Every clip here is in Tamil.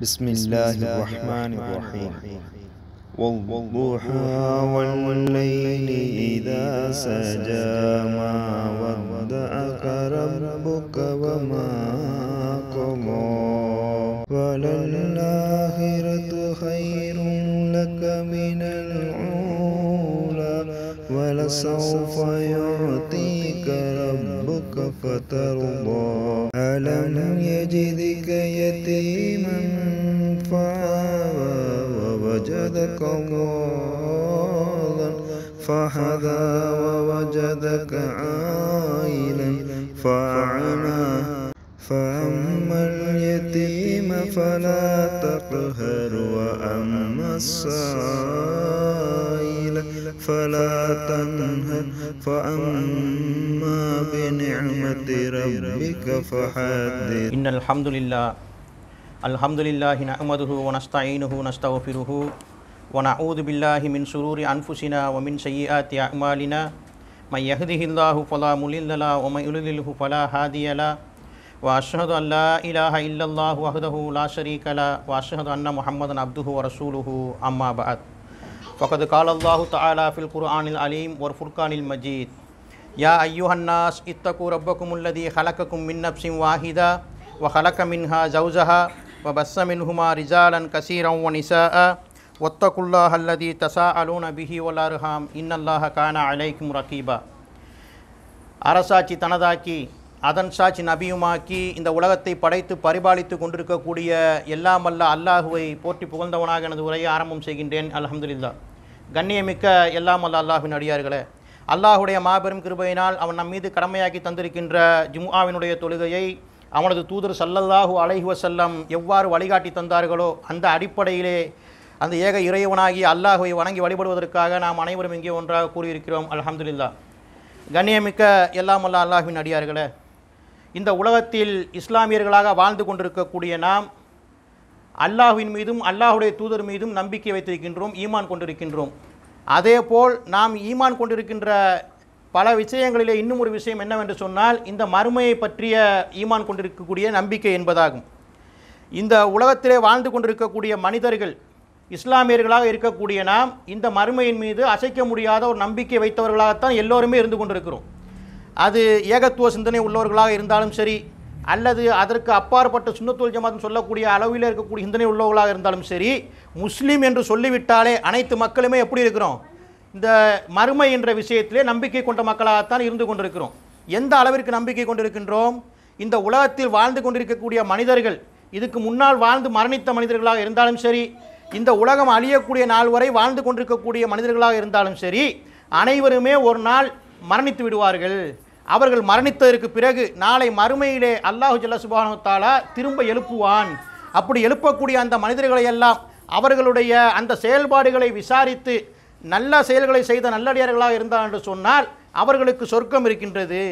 بسم الله الرحمن الرحيم والضحى والليل إذا سجى ما ودعك ربك وما قضى وللآخرة خير لك من الأولى ولسوف يعطيك ربك فترضى ألم يجدك يتيما ووجدك ضالا فحذا ووجدك عائلا فأعمى فأما اليتيم فلا تقهر وأما السائل فلا تنهر فأما بنعمة ربك فحذر إن الحمد لله الحمد لله نحمده ونستعينه ونستغفره ونعوذ بالله من شرور أنفسنا ومن سيئات أعمالنا من يهده الله فلا مضل له ومن يضلل فلا هادي له وأشهد أن لا إله إلا الله وحده لا شريك له وأشهد أن محمدا عبده ورسوله أما بعد فقد قال الله تعالى في القرآن العليم والفرقان المجيد يا أيها الناس اتقوا ربكم الذي خلقكم من نفس واحدة وخلق منها زوجها وبث منهما رجالا كثيرا ونساء واتقوا الله الذي تساءلون به والأرحام ان الله كان عليكم رقيبا அரசாட்சி தனதாக்கி அதன் சாட்சி நபியுமாக்கி இந்த உலகத்தை படைத்து பரிபாலித்து கொண்டிருக்கக்கூடிய எல்லாம் அல்ல அல்லாஹுவை போற்றி புகழ்ந்தவனாக எனது உரையை ஆரம்பம் செய்கின்றேன் அலமதுல்லா கண்ணியமிக்க எல்லாம் அல்ல அல்லாஹின் அடியார்களே அல்லாஹுடைய மாபெரும் கிருபையினால் அவன் நம் மீது கடமையாக்கி தந்திருக்கின்ற ஜும்ஆவினுடைய தொழுகையை அவனது தூதர் சல்லல்லாஹு அலைஹுவ செல்லம் எவ்வாறு வழிகாட்டி தந்தார்களோ அந்த அடிப்படையிலே அந்த ஏக இறைவனாகி அல்லாஹுவை வணங்கி வழிபடுவதற்காக நாம் அனைவரும் இங்கே ஒன்றாக கூறியிருக்கிறோம் அலமதுல்லா கண்ணியமிக்க எல்லாம் அல்லா அல்லாஹுவின் அடியார்களே இந்த உலகத்தில் இஸ்லாமியர்களாக வாழ்ந்து கொண்டிருக்கக்கூடிய நாம் அல்லாஹுவின் மீதும் அல்லாஹுடைய தூதர் மீதும் நம்பிக்கை வைத்திருக்கின்றோம் ஈமான் கொண்டிருக்கின்றோம் அதேபோல் நாம் ஈமான் கொண்டிருக்கின்ற பல விஷயங்களிலே இன்னும் ஒரு விஷயம் என்னவென்று சொன்னால் இந்த மறுமையை பற்றிய ஈமான் கொண்டிருக்கக்கூடிய நம்பிக்கை என்பதாகும் இந்த உலகத்திலே வாழ்ந்து கொண்டிருக்கக்கூடிய மனிதர்கள் இஸ்லாமியர்களாக இருக்கக்கூடிய நாம் இந்த மறுமையின் மீது அசைக்க முடியாத ஒரு நம்பிக்கை வைத்தவர்களாகத்தான் எல்லோருமே இருந்து கொண்டிருக்கிறோம் அது ஏகத்துவ சிந்தனை உள்ளவர்களாக இருந்தாலும் சரி அல்லது அதற்கு அப்பாற்பட்ட சுண்ணத்துவல் ஜமாத் சொல்லக்கூடிய அளவில் இருக்கக்கூடிய சிந்தனை உள்ளவர்களாக இருந்தாலும் சரி முஸ்லீம் என்று சொல்லிவிட்டாலே அனைத்து மக்களுமே எப்படி இருக்கிறோம் இந்த மறுமை என்ற விஷயத்திலே நம்பிக்கை கொண்ட மக்களாகத்தான் இருந்து கொண்டிருக்கிறோம் எந்த அளவிற்கு நம்பிக்கை கொண்டிருக்கின்றோம் இந்த உலகத்தில் வாழ்ந்து கொண்டிருக்கக்கூடிய மனிதர்கள் இதுக்கு முன்னால் வாழ்ந்து மரணித்த மனிதர்களாக இருந்தாலும் சரி இந்த உலகம் அழியக்கூடிய நாள் வரை வாழ்ந்து கொண்டிருக்கக்கூடிய மனிதர்களாக இருந்தாலும் சரி அனைவருமே ஒரு நாள் மரணித்து விடுவார்கள் அவர்கள் மரணித்ததற்கு பிறகு நாளை மறுமையிலே அல்லாஹு ஜல்ல சுபானுத்தாலா திரும்ப எழுப்புவான் அப்படி எழுப்பக்கூடிய அந்த மனிதர்களை எல்லாம் அவர்களுடைய அந்த செயல்பாடுகளை விசாரித்து நல்ல செயல்களை செய்த நல்லடியார்களாக இருந்தார் என்று சொன்னால் அவர்களுக்கு சொர்க்கம் இருக்கின்றது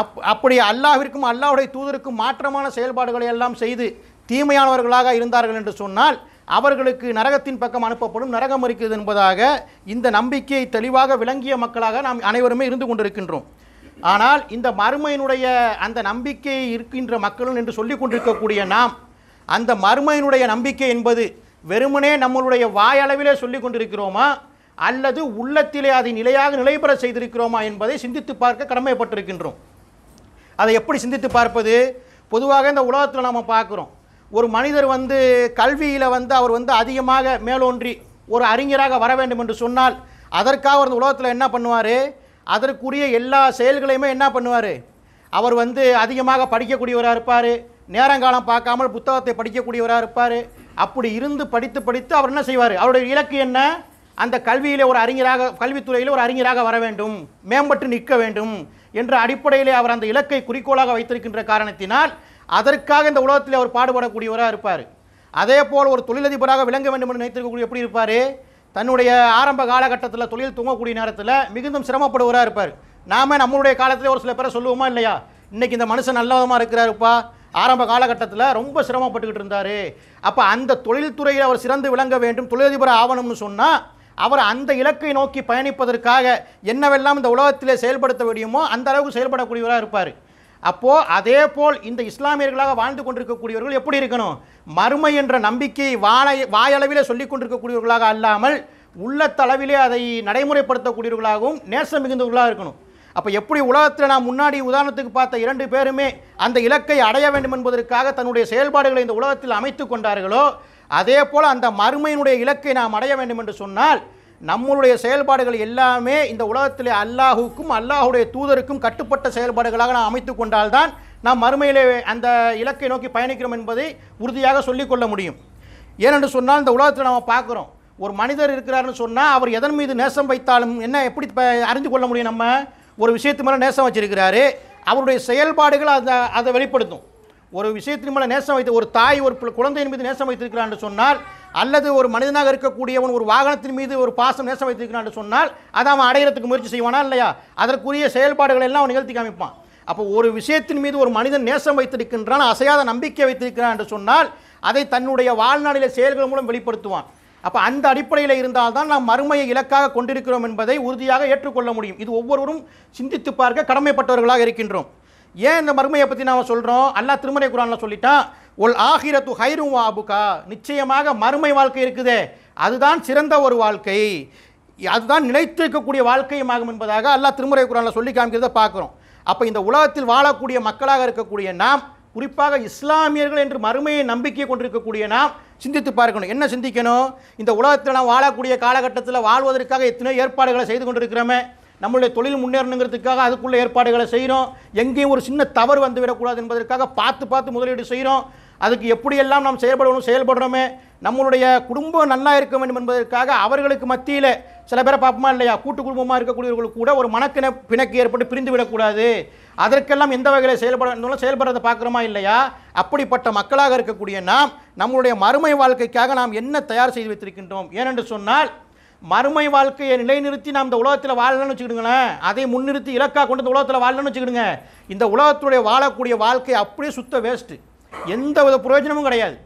அப் அப்படி அல்லாவிற்கும் அல்லாவுடைய தூதருக்கும் மாற்றமான செயல்பாடுகளை எல்லாம் செய்து தீமையானவர்களாக இருந்தார்கள் என்று சொன்னால் அவர்களுக்கு நரகத்தின் பக்கம் அனுப்பப்படும் நரகம் இருக்கிறது என்பதாக இந்த நம்பிக்கையை தெளிவாக விளங்கிய மக்களாக நாம் அனைவருமே இருந்து கொண்டிருக்கின்றோம் ஆனால் இந்த மறுமையினுடைய அந்த நம்பிக்கை இருக்கின்ற மக்களும் என்று சொல்லி கொண்டிருக்கக்கூடிய நாம் அந்த மறுமையினுடைய நம்பிக்கை என்பது வெறுமனே நம்மளுடைய வாயளவிலே சொல்லி கொண்டிருக்கிறோமா அல்லது உள்ளத்திலே அதை நிலையாக நிலைபெற செய்திருக்கிறோமா என்பதை சிந்தித்து பார்க்க கடமைப்பட்டிருக்கின்றோம் அதை எப்படி சிந்தித்து பார்ப்பது பொதுவாக இந்த உலகத்தில் நாம் பார்க்குறோம் ஒரு மனிதர் வந்து கல்வியில் வந்து அவர் வந்து அதிகமாக மேலோன்றி ஒரு அறிஞராக வர வேண்டும் என்று சொன்னால் அதற்காக அந்த உலகத்தில் என்ன பண்ணுவார் அதற்குரிய எல்லா செயல்களையுமே என்ன பண்ணுவார் அவர் வந்து அதிகமாக படிக்கக்கூடியவராக இருப்பார் நேரங்காலம் பார்க்காமல் புத்தகத்தை படிக்கக்கூடியவராக இருப்பார் அப்படி இருந்து படித்து படித்து அவர் என்ன செய்வார் அவருடைய இலக்கு என்ன அந்த கல்வியிலே ஒரு அறிஞராக கல்வித்துறையில் ஒரு அறிஞராக வர வேண்டும் மேம்பட்டு நிற்க வேண்டும் என்ற அடிப்படையிலே அவர் அந்த இலக்கை குறிக்கோளாக வைத்திருக்கின்ற காரணத்தினால் அதற்காக இந்த உலகத்தில் அவர் பாடுபடக்கூடியவராக இருப்பார் அதே போல் ஒரு தொழிலதிபராக விளங்க வேண்டும் என்று நினைத்திருக்கக்கூடிய எப்படி இருப்பார் தன்னுடைய ஆரம்ப காலகட்டத்தில் தொழில் தூங்கக்கூடிய நேரத்தில் மிகுந்தும் சிரமப்படுவராக இருப்பார் நாம நம்மளுடைய காலத்தில் ஒரு சில பேரை சொல்லுவோமா இல்லையா இன்றைக்கி இந்த மனுஷன் நல்ல விதமாக இருக்கிறாருப்பா ஆரம்ப காலகட்டத்தில் ரொம்ப சிரமப்பட்டுக்கிட்டு இருந்தார் அப்போ அந்த தொழில்துறையில் அவர் சிறந்து விளங்க வேண்டும் தொழிலதிபர் ஆவணம்னு சொன்னால் அவர் அந்த இலக்கை நோக்கி பயணிப்பதற்காக என்னவெல்லாம் இந்த உலகத்தில் செயல்படுத்த முடியுமோ அந்த அளவுக்கு செயல்படக்கூடியவராக இருப்பார் அப்போது அதே போல் இந்த இஸ்லாமியர்களாக வாழ்ந்து கொண்டிருக்கக்கூடியவர்கள் எப்படி இருக்கணும் மறுமை என்ற நம்பிக்கையை வாழ வாயளவிலே சொல்லி கொண்டிருக்கக்கூடியவர்களாக அல்லாமல் உள்ளத்தளவிலே அதை நடைமுறைப்படுத்தக்கூடியவர்களாகவும் நேசம் மிகுந்தவர்களாக இருக்கணும் அப்போ எப்படி உலகத்தில் நான் முன்னாடி உதாரணத்துக்கு பார்த்த இரண்டு பேருமே அந்த இலக்கை அடைய வேண்டும் என்பதற்காக தன்னுடைய செயல்பாடுகளை இந்த உலகத்தில் அமைத்து கொண்டார்களோ அதே போல் அந்த மறுமையினுடைய இலக்கை நாம் அடைய வேண்டும் என்று சொன்னால் நம்மளுடைய செயல்பாடுகள் எல்லாமே இந்த உலகத்திலே அல்லாஹுக்கும் அல்லாஹுடைய தூதருக்கும் கட்டுப்பட்ட செயல்பாடுகளாக நாம் அமைத்து கொண்டால்தான் நாம் மறுமையிலே அந்த இலக்கை நோக்கி பயணிக்கிறோம் என்பதை உறுதியாக சொல்லிக்கொள்ள முடியும் ஏனென்று சொன்னால் இந்த உலகத்தில் நாம் பார்க்குறோம் ஒரு மனிதர் இருக்கிறாருன்னு சொன்னால் அவர் எதன் மீது நேசம் வைத்தாலும் என்ன எப்படி அறிந்து கொள்ள முடியும் நம்ம ஒரு விஷயத்து மேலே நேசம் வச்சிருக்கிறாரு அவருடைய செயல்பாடுகள் அதை அதை வெளிப்படுத்தும் ஒரு விஷயத்தின் மேலே நேசம் வைத்து ஒரு தாய் ஒரு குழந்தையின் மீது நேசம் வைத்திருக்கிறான் என்று சொன்னால் அல்லது ஒரு மனிதனாக இருக்கக்கூடியவன் ஒரு வாகனத்தின் மீது ஒரு பாசம் நேசம் வைத்திருக்கிறான் என்று சொன்னால் அதை அவன் அடையிறதுக்கு முயற்சி செய்வானா இல்லையா அதற்குரிய செயல்பாடுகள் எல்லாம் அவன் நிகழ்த்தி காமிப்பான் அப்போ ஒரு விஷயத்தின் மீது ஒரு மனிதன் நேசம் வைத்திருக்கின்றான் அசையாத நம்பிக்கை வைத்திருக்கிறான் என்று சொன்னால் அதை தன்னுடைய வாழ்நாளில் செயல்கள் மூலம் வெளிப்படுத்துவான் அப்போ அந்த அடிப்படையில் இருந்தால்தான் நாம் மறுமையை இலக்காக கொண்டிருக்கிறோம் என்பதை உறுதியாக ஏற்றுக்கொள்ள முடியும் இது ஒவ்வொருவரும் சிந்தித்து பார்க்க கடமைப்பட்டவர்களாக இருக்கின்றோம் ஏன் இந்த மறுமையை பற்றி நாம் சொல்கிறோம் அல்லா திருமறை குரானில் சொல்லிட்டான் உள் ஆகிரத்து ஹைரும் வாபுகா நிச்சயமாக மறுமை வாழ்க்கை இருக்குதே அதுதான் சிறந்த ஒரு வாழ்க்கை அதுதான் நிலைத்திருக்கக்கூடிய வாழ்க்கையும் ஆகும் என்பதாக அல்லா திருமுறை குரானில் சொல்லி காமிக்கிறத பார்க்குறோம் அப்போ இந்த உலகத்தில் வாழக்கூடிய மக்களாக இருக்கக்கூடிய நாம் குறிப்பாக இஸ்லாமியர்கள் என்று மறுமையை நம்பிக்கை கொண்டிருக்கக்கூடிய நாம் சிந்தித்து பார்க்கணும் என்ன சிந்திக்கணும் இந்த உலகத்தில் நாம் வாழக்கூடிய காலகட்டத்தில் வாழ்வதற்காக எத்தனையோ ஏற்பாடுகளை செய்து கொண்டிருக்கிறோமே நம்மளுடைய தொழில் முன்னேறணுங்கிறதுக்காக அதுக்குள்ளே ஏற்பாடுகளை செய்கிறோம் எங்கேயும் ஒரு சின்ன தவறு வந்துவிடக்கூடாது என்பதற்காக பார்த்து பார்த்து முதலீடு செய்கிறோம் அதுக்கு எப்படியெல்லாம் நாம் செயல்படணும் செயல்படுறோமே நம்மளுடைய குடும்பம் நல்லா இருக்க வேண்டும் என்பதற்காக அவர்களுக்கு மத்தியில் சில பேரை பார்ப்போமா இல்லையா கூட்டு குடும்பமாக இருக்கக்கூடியவர்களுக்கு கூட ஒரு மனக்கிண பிணக்கு ஏற்பட்டு பிரிந்து விடக்கூடாது அதற்கெல்லாம் எந்த வகையில் செயல்பட செயல்படுறதை பார்க்குறோமா இல்லையா அப்படிப்பட்ட மக்களாக இருக்கக்கூடிய நாம் நம்மளுடைய மறுமை வாழ்க்கைக்காக நாம் என்ன தயார் செய்து வைத்திருக்கின்றோம் ஏனென்று சொன்னால் மறுமை வாழ்க்கையை நிலைநிறுத்தி நாம் இந்த உலகத்தில் வாழலன்னு வச்சுக்கிடுங்களேன் அதை முன்னிறுத்தி இலக்காக கொண்டு இந்த உலகத்தில் வாழலன்னு வச்சுக்கிடுங்க இந்த உலகத்துடைய வாழக்கூடிய வாழ்க்கை அப்படியே சுத்த வேஸ்ட்டு எந்த வித பிரயோஜனமும் கிடையாது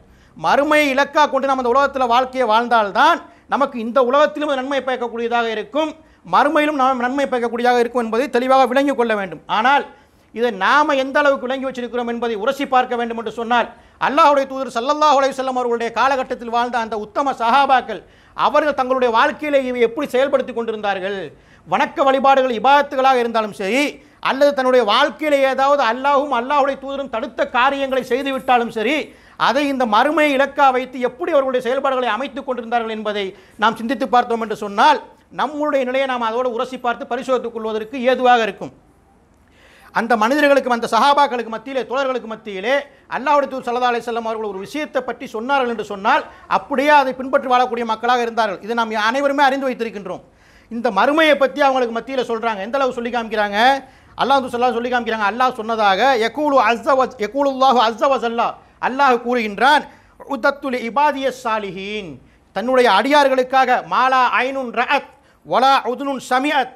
மறுமையை இலக்காக கொண்டு நம்ம இந்த உலகத்தில் வாழ்க்கையை வாழ்ந்தால்தான் நமக்கு இந்த உலகத்திலும் நன்மை பயக்கக்கூடியதாக இருக்கும் மறுமையிலும் நாம் நன்மை பயக்கக்கூடியதாக இருக்கும் என்பதை தெளிவாக விளங்கிக் கொள்ள வேண்டும் ஆனால் இதை நாம் எந்த அளவுக்கு விளங்கி வச்சிருக்கிறோம் என்பதை உரசி பார்க்க வேண்டும் என்று சொன்னால் அல்லாஹுடைய தூதர் சல்லல்லாஹுடைய செல்லம் அவர்களுடைய காலகட்டத்தில் வாழ்ந்த அந்த உத்தம சஹாபாக்கள் அவர்கள் தங்களுடைய வாழ்க்கையில் இவை எப்படி செயல்படுத்தி கொண்டிருந்தார்கள் வணக்க வழிபாடுகள் இபாதத்துகளாக இருந்தாலும் சரி அல்லது தன்னுடைய வாழ்க்கையில் ஏதாவது அல்லாஹும் அல்லாஹுடைய தூதரும் தடுத்த காரியங்களை செய்துவிட்டாலும் சரி அதை இந்த மறுமை இலக்கா வைத்து எப்படி அவர்களுடைய செயல்பாடுகளை அமைத்து கொண்டிருந்தார்கள் என்பதை நாம் சிந்தித்து பார்த்தோம் என்று சொன்னால் நம்முடைய நிலையை நாம் அதோடு உரசி பார்த்து பரிசோதித்துக் கொள்வதற்கு ஏதுவாக இருக்கும் அந்த மனிதர்களுக்கு அந்த சஹாபாக்களுக்கு மத்தியிலே தோழர்களுக்கு மத்தியிலே அல்லாவுடைய தூர் சல்லா அலி செல்லம் அவர்கள் ஒரு விஷயத்தை பற்றி சொன்னார்கள் என்று சொன்னால் அப்படியே அதை பின்பற்றி வாழக்கூடிய மக்களாக இருந்தார்கள் இதை நாம் அனைவருமே அறிந்து வைத்திருக்கின்றோம் இந்த மறுமையை பற்றி அவங்களுக்கு மத்தியில் சொல்கிறாங்க எந்த அளவு சொல்லி காமிக்கிறாங்க அல்லாஹ் சொல்லா சொல்லி காமிக்கிறாங்க அல்லாஹ் சொன்னதாக எக்கூலு அஸ்ஸவ எக்கூலுல்லாஹு அல்லா அல்லாஹ் கூறுகின்றான் உதத்துலி இபாதிய சாலிஹீன் தன்னுடைய அடியார்களுக்காக மாலா ஐனுன் ரஅத் ஒலா உதுனுன் சமியத்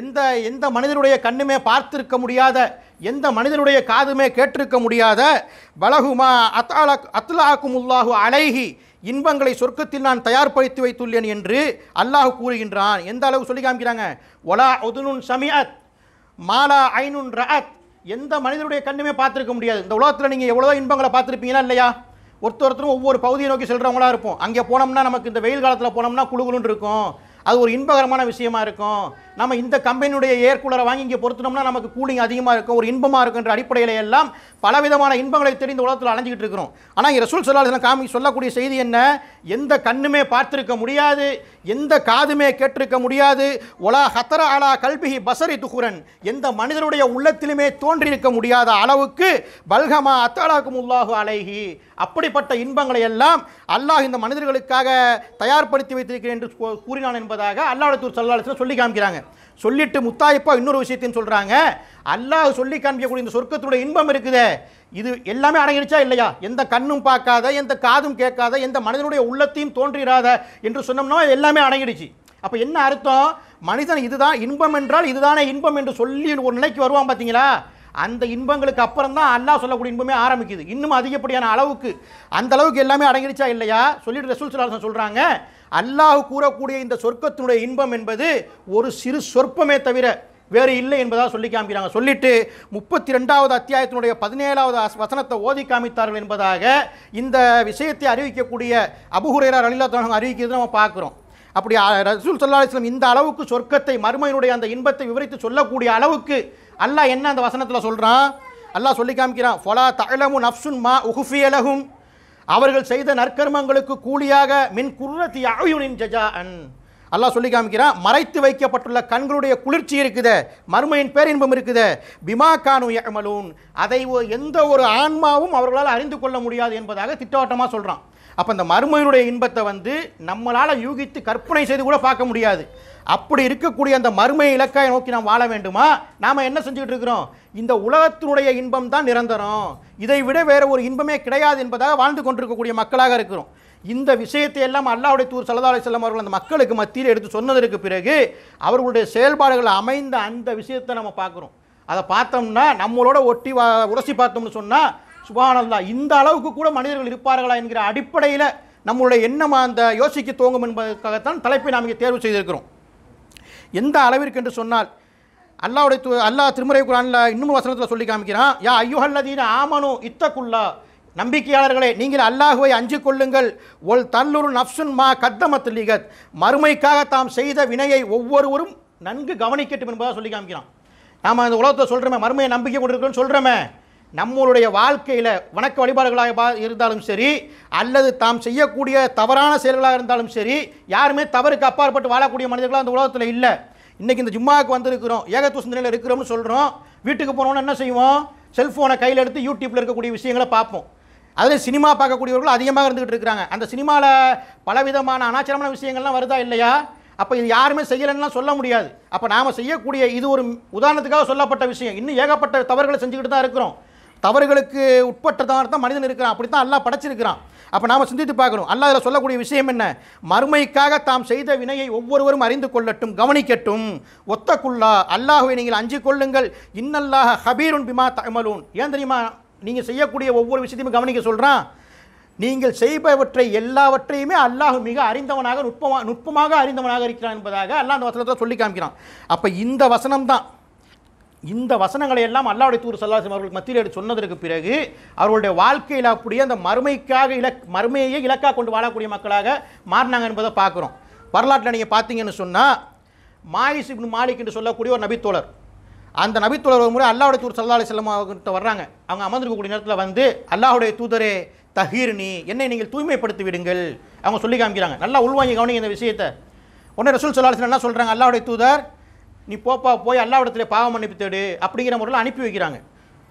எந்த எந்த மனிதனுடைய கண்ணுமே பார்த்திருக்க முடியாத எந்த மனிதனுடைய காதுமே கேட்டிருக்க முடியாத பலகுமா அத்தாலா அத்லாக்கும் உல்லாஹு அலைஹி இன்பங்களை சொர்க்கத்தில் நான் தயார்படுத்தி வைத்துள்ளேன் என்று அல்லாஹ் கூறுகின்றான் எந்த அளவு சொல்லி காமிக்கிறாங்க ஒலா ஒதுனுன் சமியத் மாலா ஐனுன் ரஹத் எந்த மனிதனுடைய கண்ணுமே பார்த்துருக்க முடியாது இந்த உலகத்தில் நீங்கள் எவ்வளோ இன்பங்களை பார்த்துருப்பீங்களா இல்லையா ஒருத்தர் ஒருத்தரும் ஒவ்வொரு பகுதியை நோக்கி செல்கிறவங்களா இருப்போம் அங்கே போனோம்னா நமக்கு இந்த வெயில் காலத்தில் போனோம்னா குழுகுலுன்னு இருக்கும் அது ஒரு இன்பகரமான விஷயமா இருக்கும் நம்ம இந்த கம்பெனியுடைய ஏர் கூலரை வாங்கி இங்கே பொருத்தினோம்னா நமக்கு கூலிங் அதிகமாக இருக்கும் ஒரு இன்பமாக இருக்கும் என்ற அடிப்படையில் எல்லாம் பலவிதமான இன்பங்களை தெரிந்து உலகத்தில் அலைஞ்சிக்கிட்டு இருக்கிறோம் ஆனால் இங்கே ரசூல் சொல்லாத காமி சொல்லக்கூடிய செய்தி என்ன எந்த கண்ணுமே பார்த்துருக்க முடியாது எந்த காதுமே கேட்டிருக்க முடியாது ஒலா ஹத்தர அலா கல்பிஹி பசரி துகுரன் எந்த மனிதனுடைய உள்ளத்திலுமே தோன்றியிருக்க முடியாத அளவுக்கு பல்கமா அத்தாலாக்கும் உல்லாஹு அழகி அப்படிப்பட்ட இன்பங்களை எல்லாம் அல்லாஹ் இந்த மனிதர்களுக்காக தயார்படுத்தி வைத்திருக்கிறேன் என்று கூறினான் என்பது என்பதாக அல்லாடத்தூர் சல்லாலத்தில் சொல்லி காமிக்கிறாங்க சொல்லிட்டு முத்தாயப்பா இன்னொரு விஷயத்தையும் சொல்கிறாங்க அல்லாஹ் சொல்லி காமிக்கக்கூடிய இந்த சொர்க்கத்துடைய இன்பம் இருக்குதே இது எல்லாமே அடங்கிடுச்சா இல்லையா எந்த கண்ணும் பார்க்காத எந்த காதும் கேட்காத எந்த மனிதனுடைய உள்ளத்தையும் தோன்றிடாத என்று சொன்னோம்னா எல்லாமே அடங்கிடுச்சு அப்போ என்ன அர்த்தம் மனிதன் இதுதான் இன்பம் என்றால் இதுதானே இன்பம் என்று சொல்லி ஒரு நிலைக்கு வருவான் பார்த்தீங்களா அந்த இன்பங்களுக்கு அப்புறம் தான் அல்லாஹ் சொல்லக்கூடிய இன்பமே ஆரம்பிக்குது இன்னும் அதிகப்படியான அளவுக்கு அந்த அளவுக்கு எல்லாமே அடங்கிடுச்சா இல்லையா சொல்லிட்டு ரசூல் சலாசன் சொல்கிறாங்க அல்லாஹ் கூறக்கூடிய இந்த சொர்க்கத்தினுடைய இன்பம் என்பது ஒரு சிறு சொற்பமே தவிர வேறு இல்லை என்பதாக சொல்லி காமிக்கிறாங்க சொல்லிட்டு முப்பத்தி ரெண்டாவது அத்தியாயத்தினுடைய பதினேழாவது வசனத்தை ஓதி காமித்தார்கள் என்பதாக இந்த விஷயத்தை அறிவிக்கக்கூடிய அபுஹுரேரா ரலிலா தோழகம் அறிவிக்கிறது நம்ம பார்க்குறோம் அப்படி ரசூல் சல்லா இந்த அளவுக்கு சொர்க்கத்தை மருமையினுடைய அந்த இன்பத்தை விவரித்து சொல்லக்கூடிய அளவுக்கு அல்லாஹ் என்ன அந்த வசனத்தில் சொல்கிறான் அல்லாஹ் சொல்லி காமிக்கிறான் ஃபொலா தகலமு நப்சுன் மா உஹுஃபியலகும் அவர்கள் செய்த நற்கர்மங்களுக்கு கூலியாக மின் குர்ரத்தி அயுனின் ஜஜா அன் அல்லா சொல்லி காமிக்கிறான் மறைத்து வைக்கப்பட்டுள்ள கண்களுடைய குளிர்ச்சி இருக்குதே மறுமையின் பேரின்பம் இருக்குது பிமா கானு யமலூன் அதை எந்த ஒரு ஆன்மாவும் அவர்களால் அறிந்து கொள்ள முடியாது என்பதாக திட்டவட்டமாக சொல்கிறான் அப்போ இந்த மறுமையினுடைய இன்பத்தை வந்து நம்மளால் யூகித்து கற்பனை செய்து கூட பார்க்க முடியாது அப்படி இருக்கக்கூடிய அந்த மறுமை இலக்காய் நோக்கி நாம் வாழ வேண்டுமா நாம் என்ன செஞ்சுக்கிட்டு இருக்கிறோம் இந்த உலகத்தினுடைய இன்பம் தான் நிரந்தரம் இதை விட வேறு ஒரு இன்பமே கிடையாது என்பதாக வாழ்ந்து கொண்டிருக்கக்கூடிய மக்களாக இருக்கிறோம் இந்த விஷயத்தை எல்லாம் அல்லாவுடைய தூர் சலதாலை செல்லம் அவர்கள் அந்த மக்களுக்கு மத்தியில் எடுத்து சொன்னதற்கு பிறகு அவர்களுடைய செயல்பாடுகள் அமைந்த அந்த விஷயத்தை நம்ம பார்க்குறோம் அதை பார்த்தோம்னா நம்மளோட ஒட்டி வா உரசி பார்த்தோம்னு சொன்னால் சுபானந்தா இந்த அளவுக்கு கூட மனிதர்கள் இருப்பார்களா என்கிற அடிப்படையில் நம்மளுடைய எண்ணமாக அந்த யோசிக்க துவங்கும் என்பதற்காகத்தான் தலைப்பை நாம் இங்கே தேர்வு செய்திருக்கிறோம் எந்த அளவிற்கு என்று சொன்னால் அல்லாவுடைய து அல்லா திருமுறை குரானில் இன்னும் வசனத்தில் சொல்லி காமிக்கிறான் யா ஐயோஹல்லதீன ஆமனு இத்தக்குல்லா நம்பிக்கையாளர்களே நீங்கள் அல்லாஹுவை அஞ்சு கொள்ளுங்கள் ஒல் தல்லுரு நப்சுன் மா கத்தமத்து மறுமைக்காக தாம் செய்த வினையை ஒவ்வொருவரும் நன்கு கவனிக்கட்டும் என்பதாக சொல்லி காமிக்கிறான் நாம் அந்த உலகத்தை சொல்கிறோமே மறுமையை நம்பிக்கை கொண்டிருக்கிறோன்னு சொல்கிறோமே நம்மளுடைய வாழ்க்கையில் வணக்க வழிபாடுகளாக இருந்தாலும் சரி அல்லது தாம் செய்யக்கூடிய தவறான செயல்களாக இருந்தாலும் சரி யாருமே தவறுக்கு அப்பாற்பட்டு வாழக்கூடிய மனிதர்களாக அந்த உலகத்தில் இல்லை இன்றைக்கி இந்த ஜும்மாவுக்கு வந்திருக்கிறோம் ஏகத்துவ சிந்தனையில் இருக்கிறோம்னு சொல்கிறோம் வீட்டுக்கு போனோன்னு என்ன செய்வோம் செல்ஃபோனை கையில் எடுத்து யூடியூப்பில் இருக்கக்கூடிய விஷயங்களை பார்ப்போம் அதில் சினிமா பார்க்கக்கூடியவர்கள் அதிகமாக இருந்துகிட்டு இருக்கிறாங்க அந்த சினிமாவில் பலவிதமான அனாச்சாரமான விஷயங்கள்லாம் வருதா இல்லையா அப்போ இது யாருமே செய்யலைன்னா சொல்ல முடியாது அப்போ நாம் செய்யக்கூடிய இது ஒரு உதாரணத்துக்காக சொல்லப்பட்ட விஷயம் இன்னும் ஏகப்பட்ட தவறுகளை செஞ்சுக்கிட்டு தான் இருக்கிறோம் தவறுகளுக்கு உட்பட்டதாக தான் மனிதன் இருக்கிறான் அப்படி தான் எல்லாம் படைச்சிருக்கிறான் அப்போ நாம் சிந்தித்து பார்க்கணும் அல்லா அதில் சொல்லக்கூடிய விஷயம் என்ன மறுமைக்காக தாம் செய்த வினையை ஒவ்வொருவரும் அறிந்து கொள்ளட்டும் கவனிக்கட்டும் ஒத்தக்குள்ளா அல்லாஹுவை நீங்கள் அஞ்சு கொள்ளுங்கள் இன்னல்லாக ஹபீருன் பிமா தமலூன் ஏன் தெரியுமா நீங்கள் செய்யக்கூடிய ஒவ்வொரு விஷயத்தையும் கவனிக்க சொல்கிறான் நீங்கள் செய்பவற்றை எல்லாவற்றையுமே அல்லாஹ் மிக அறிந்தவனாக நுட்பமாக நுட்பமாக அறிந்தவனாக இருக்கிறான் என்பதாக அல்லாஹ் அந்த வசனத்தில் சொல்லி காமிக்கிறான் அப்போ இந்த வசனம் தான் இந்த வசனங்களை எல்லாம் அல்லாவுடைய தூர் சல்லாசம் அவர்களுக்கு மத்தியில் எடுத்து சொன்னதற்கு பிறகு அவர்களுடைய வாழ்க்கையில் அப்படியே அந்த மறுமைக்காக இலக் மறுமையே இலக்காக கொண்டு வாழக்கூடிய மக்களாக மாறினாங்க என்பதை பார்க்குறோம் வரலாற்றில் நீங்கள் பார்த்தீங்கன்னு சொன்னால் மாயிஸ் இப்னு மாலிக் என்று சொல்லக்கூடிய ஒரு நபித்தோழர் அந்த நபித்தோழர் ஒரு முறை அல்லாவுடைய தூர் செல்லம் அவர்கிட்ட வர்றாங்க அவங்க அமர்ந்திருக்கக்கூடிய நேரத்தில் வந்து அல்லாவுடைய தூதரே தஹீர்னி என்னை நீங்கள் தூய்மைப்படுத்தி விடுங்கள் அவங்க சொல்லி காமிக்கிறாங்க நல்லா உள்வாங்கி கவனிங்க இந்த விஷயத்தை உடனே ரசூல் சல்லாஹ் என்ன சொல்கிறாங்க அல்லாவுடைய தூதர் நீ போப்பா போய் அல்லாவிடத்தில் பாவம் மன்னிப்பு தேடு அப்படிங்கிற முறையில் அனுப்பி வைக்கிறாங்க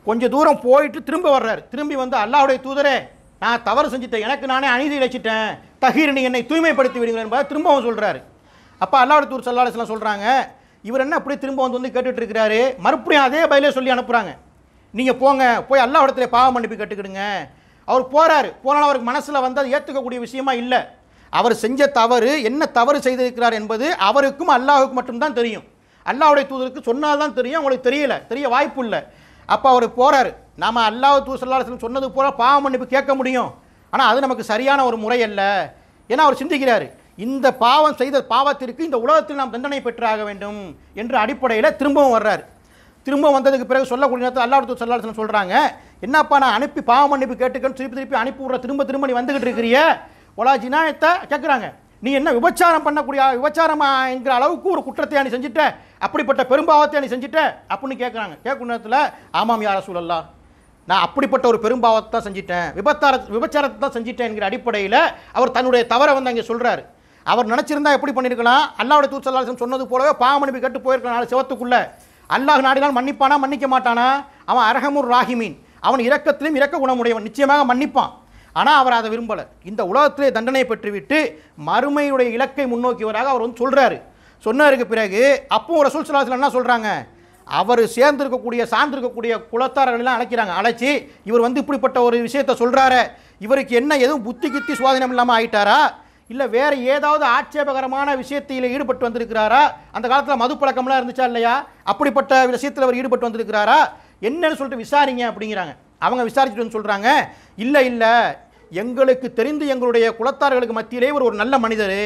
கொஞ்சம் தூரம் போயிட்டு திரும்ப வர்றார் திரும்பி வந்து அல்லாவுடைய தூதரே நான் தவறு செஞ்சுட்டேன் எனக்கு நானே அநீதி இழைச்சிட்டேன் தகீர் நீ என்னை தூய்மைப்படுத்தி விடுங்கள் என்பதை திரும்பவும் சொல்கிறாரு அப்போ அல்லாவுடைய தூர் சல்லாலேஸ்லாம் சொல்கிறாங்க இவர் என்ன அப்படி திரும்ப வந்து வந்து கேட்டுட்டு இருக்கிறாரு மறுபடியும் அதே பயிலே சொல்லி அனுப்புகிறாங்க நீங்கள் போங்க போய் அல்லாவிடத்துல பாவம் மன்னிப்பு கேட்டுக்கிடுங்க அவர் போகிறாரு போனாலும் அவருக்கு மனசில் வந்து அது ஏற்றுக்கக்கூடிய விஷயமா இல்லை அவர் செஞ்ச தவறு என்ன தவறு செய்திருக்கிறார் என்பது அவருக்கும் அல்லாஹுக்கும் மட்டும்தான் தெரியும் அல்லாவுடைய தூதருக்கு சொன்னால் தான் தெரியும் அவங்களுக்கு தெரியல தெரிய வாய்ப்பு இல்லை அப்போ அவர் போகிறார் நாம் அல்லாஹ் தூ சொல்லாசலம் சொன்னது போல பாவம் மன்னிப்பு கேட்க முடியும் ஆனால் அது நமக்கு சரியான ஒரு முறை அல்ல ஏன்னா அவர் சிந்திக்கிறார் இந்த பாவம் செய்த பாவத்திற்கு இந்த உலகத்தில் நாம் தண்டனை பெற்றாக வேண்டும் என்ற அடிப்படையில் திரும்பவும் வர்றார் திரும்ப வந்ததுக்கு பிறகு சொல்லக்கூடிய நேரத்தில் அல்லாஹ் சொல்லாசலம் சொல்கிறாங்க என்னப்பா நான் அனுப்பி பாவம் மன்னிப்பு கேட்டுக்கன்னு திருப்பி திருப்பி அனுப்பி விட்ற திரும்ப திரும்ப நீ வந்துக்கிட்டு இருக்கிறிய ஒலா ஜினாயத்தை கேட்குறாங்க நீ என்ன விபச்சாரம் பண்ணக்கூடிய விபச்சாரமா என்கிற அளவுக்கு ஒரு குற்றத்தை நீ செஞ்சுட்ட அப்படிப்பட்ட பெரும்பாவத்தை நீ செஞ்சுட்ட அப்படின்னு கேட்குறாங்க கேட்கும் நேரத்தில் ஆமாம் யார சூழல்லா நான் அப்படிப்பட்ட ஒரு பெரும்பாவத்தை தான் செஞ்சிட்டேன் விபத்தார விபச்சாரத்தை தான் செஞ்சிட்டேன் என்கிற அடிப்படையில் அவர் தன்னுடைய தவறை வந்து அங்கே சொல்கிறார் அவர் நினச்சிருந்தா எப்படி பண்ணியிருக்கலாம் அல்லாவுடைய தூசல்லாசன் சொன்னது போலவே பாவமனுப்பி கட்டு போயிருக்கலாம் நாலு சிவத்துக்குள்ளே அல்லாஹ் நாடினால் மன்னிப்பானா மன்னிக்க மாட்டானா அவன் அரகமுர் ராஹிமீன் அவன் இறக்கத்திலும் இறக்க குணமுடையவன் நிச்சயமாக மன்னிப்பான் ஆனால் அவர் அதை விரும்பலை இந்த உலகத்திலே தண்டனை பெற்றுவிட்டு மறுமையுடைய இலக்கை முன்னோக்கியவராக அவர் வந்து சொல்கிறாரு சொன்னதுக்கு பிறகு அப்போ ஒரு சலாஹத்தில் என்ன சொல்கிறாங்க அவர் சேர்ந்திருக்கக்கூடிய சார்ந்திருக்கக்கூடிய குலத்தாரர்கள்லாம் அழைக்கிறாங்க அழைச்சி இவர் வந்து இப்படிப்பட்ட ஒரு விஷயத்தை சொல்கிறாரு இவருக்கு என்ன எதுவும் புத்தி கித்தி சுவாதீனம் இல்லாமல் ஆகிட்டாரா இல்லை வேறு ஏதாவது ஆட்சேபகரமான விஷயத்தில் ஈடுபட்டு வந்திருக்கிறாரா அந்த காலத்தில் மது பழக்கம்லாம் இருந்துச்சா இல்லையா அப்படிப்பட்ட விஷயத்தில் அவர் ஈடுபட்டு வந்திருக்கிறாரா என்னன்னு சொல்லிட்டு விசாரிங்க அப்படிங்கிறாங்க அவங்க விசாரிச்சுட்டு வந்து சொல்கிறாங்க இல்லை இல்லை எங்களுக்கு தெரிந்து எங்களுடைய குலத்தார்களுக்கு மத்தியிலே இவர் ஒரு நல்ல மனிதர்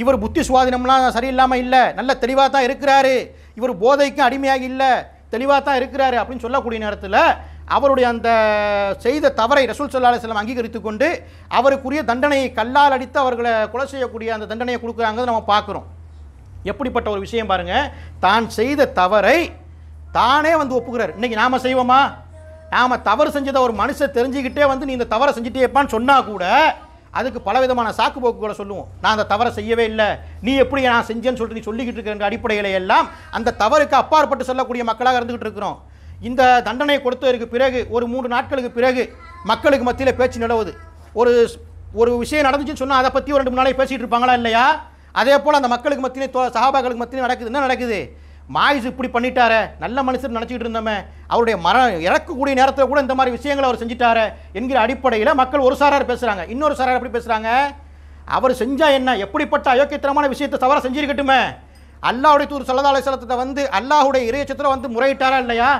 இவர் புத்தி சுவாதீனம்லாம் சரியில்லாமல் இல்லை நல்ல தெளிவாக தான் இருக்கிறாரு இவர் போதைக்கும் அடிமையாக இல்லை தெளிவாக தான் இருக்கிறாரு அப்படின்னு சொல்லக்கூடிய நேரத்தில் அவருடைய அந்த செய்த தவறை ரசூல் சல்லா செல்லம் அங்கீகரித்து கொண்டு அவருக்குரிய தண்டனையை கல்லால் அடித்து அவர்களை கொலை செய்யக்கூடிய அந்த தண்டனையை கொடுக்குறாங்க நம்ம பார்க்குறோம் எப்படிப்பட்ட ஒரு விஷயம் பாருங்கள் தான் செய்த தவறை தானே வந்து ஒப்புகிறார் இன்றைக்கி நாம் செய்வோமா நாம் தவறு செஞ்சதை ஒரு மனுஷன் தெரிஞ்சுக்கிட்டே வந்து நீ இந்த தவறை செஞ்சுட்டே இருப்பான்னு சொன்னால் கூட அதுக்கு பலவிதமான சாக்கு போக்குகளை சொல்லுவோம் நான் அந்த தவறை செய்யவே இல்லை நீ எப்படி நான் செஞ்சேன்னு சொல்லிட்டு நீ சொல்லிக்கிட்டு இருக்கிற அடிப்படையில எல்லாம் அந்த தவறுக்கு அப்பாற்பட்டு சொல்லக்கூடிய மக்களாக இருந்துகிட்டு இருக்கிறோம் இந்த தண்டனை கொடுத்ததற்கு பிறகு ஒரு மூன்று நாட்களுக்கு பிறகு மக்களுக்கு மத்தியில் பேச்சு நிலவுது ஒரு ஒரு விஷயம் நடந்துச்சுன்னு சொன்னால் அதை பற்றி ஒரு ரெண்டு மூணு நாளைக்கு பேசிகிட்டு இருப்பாங்களா இல்லையா அதே போல் அந்த மக்களுக்கு மத்தியிலே சகாபாக்களுக்கு மத்தியிலே நடக்குது என்ன நடக்குது மாயுஸ் இப்படி பண்ணிட்டாரு நல்ல மனுஷர் நினச்சிக்கிட்டு இருந்தோமே அவருடைய மரம் இறக்கக்கூடிய நேரத்தில் கூட இந்த மாதிரி விஷயங்களை அவர் செஞ்சிட்டாரு என்கிற அடிப்படையில் மக்கள் ஒரு சாரார் பேசுகிறாங்க இன்னொரு சாரார் எப்படி பேசுகிறாங்க அவர் செஞ்சால் என்ன எப்படிப்பட்ட அயோக்கியத்தனமான விஷயத்தை தவற செஞ்சிருக்கட்டுமே அல்லாவுடைய தூர் சல்லதா சலத்தை வந்து அல்லாஹுடைய இறையச்சத்தில் வந்து முறையிட்டாரா இல்லையா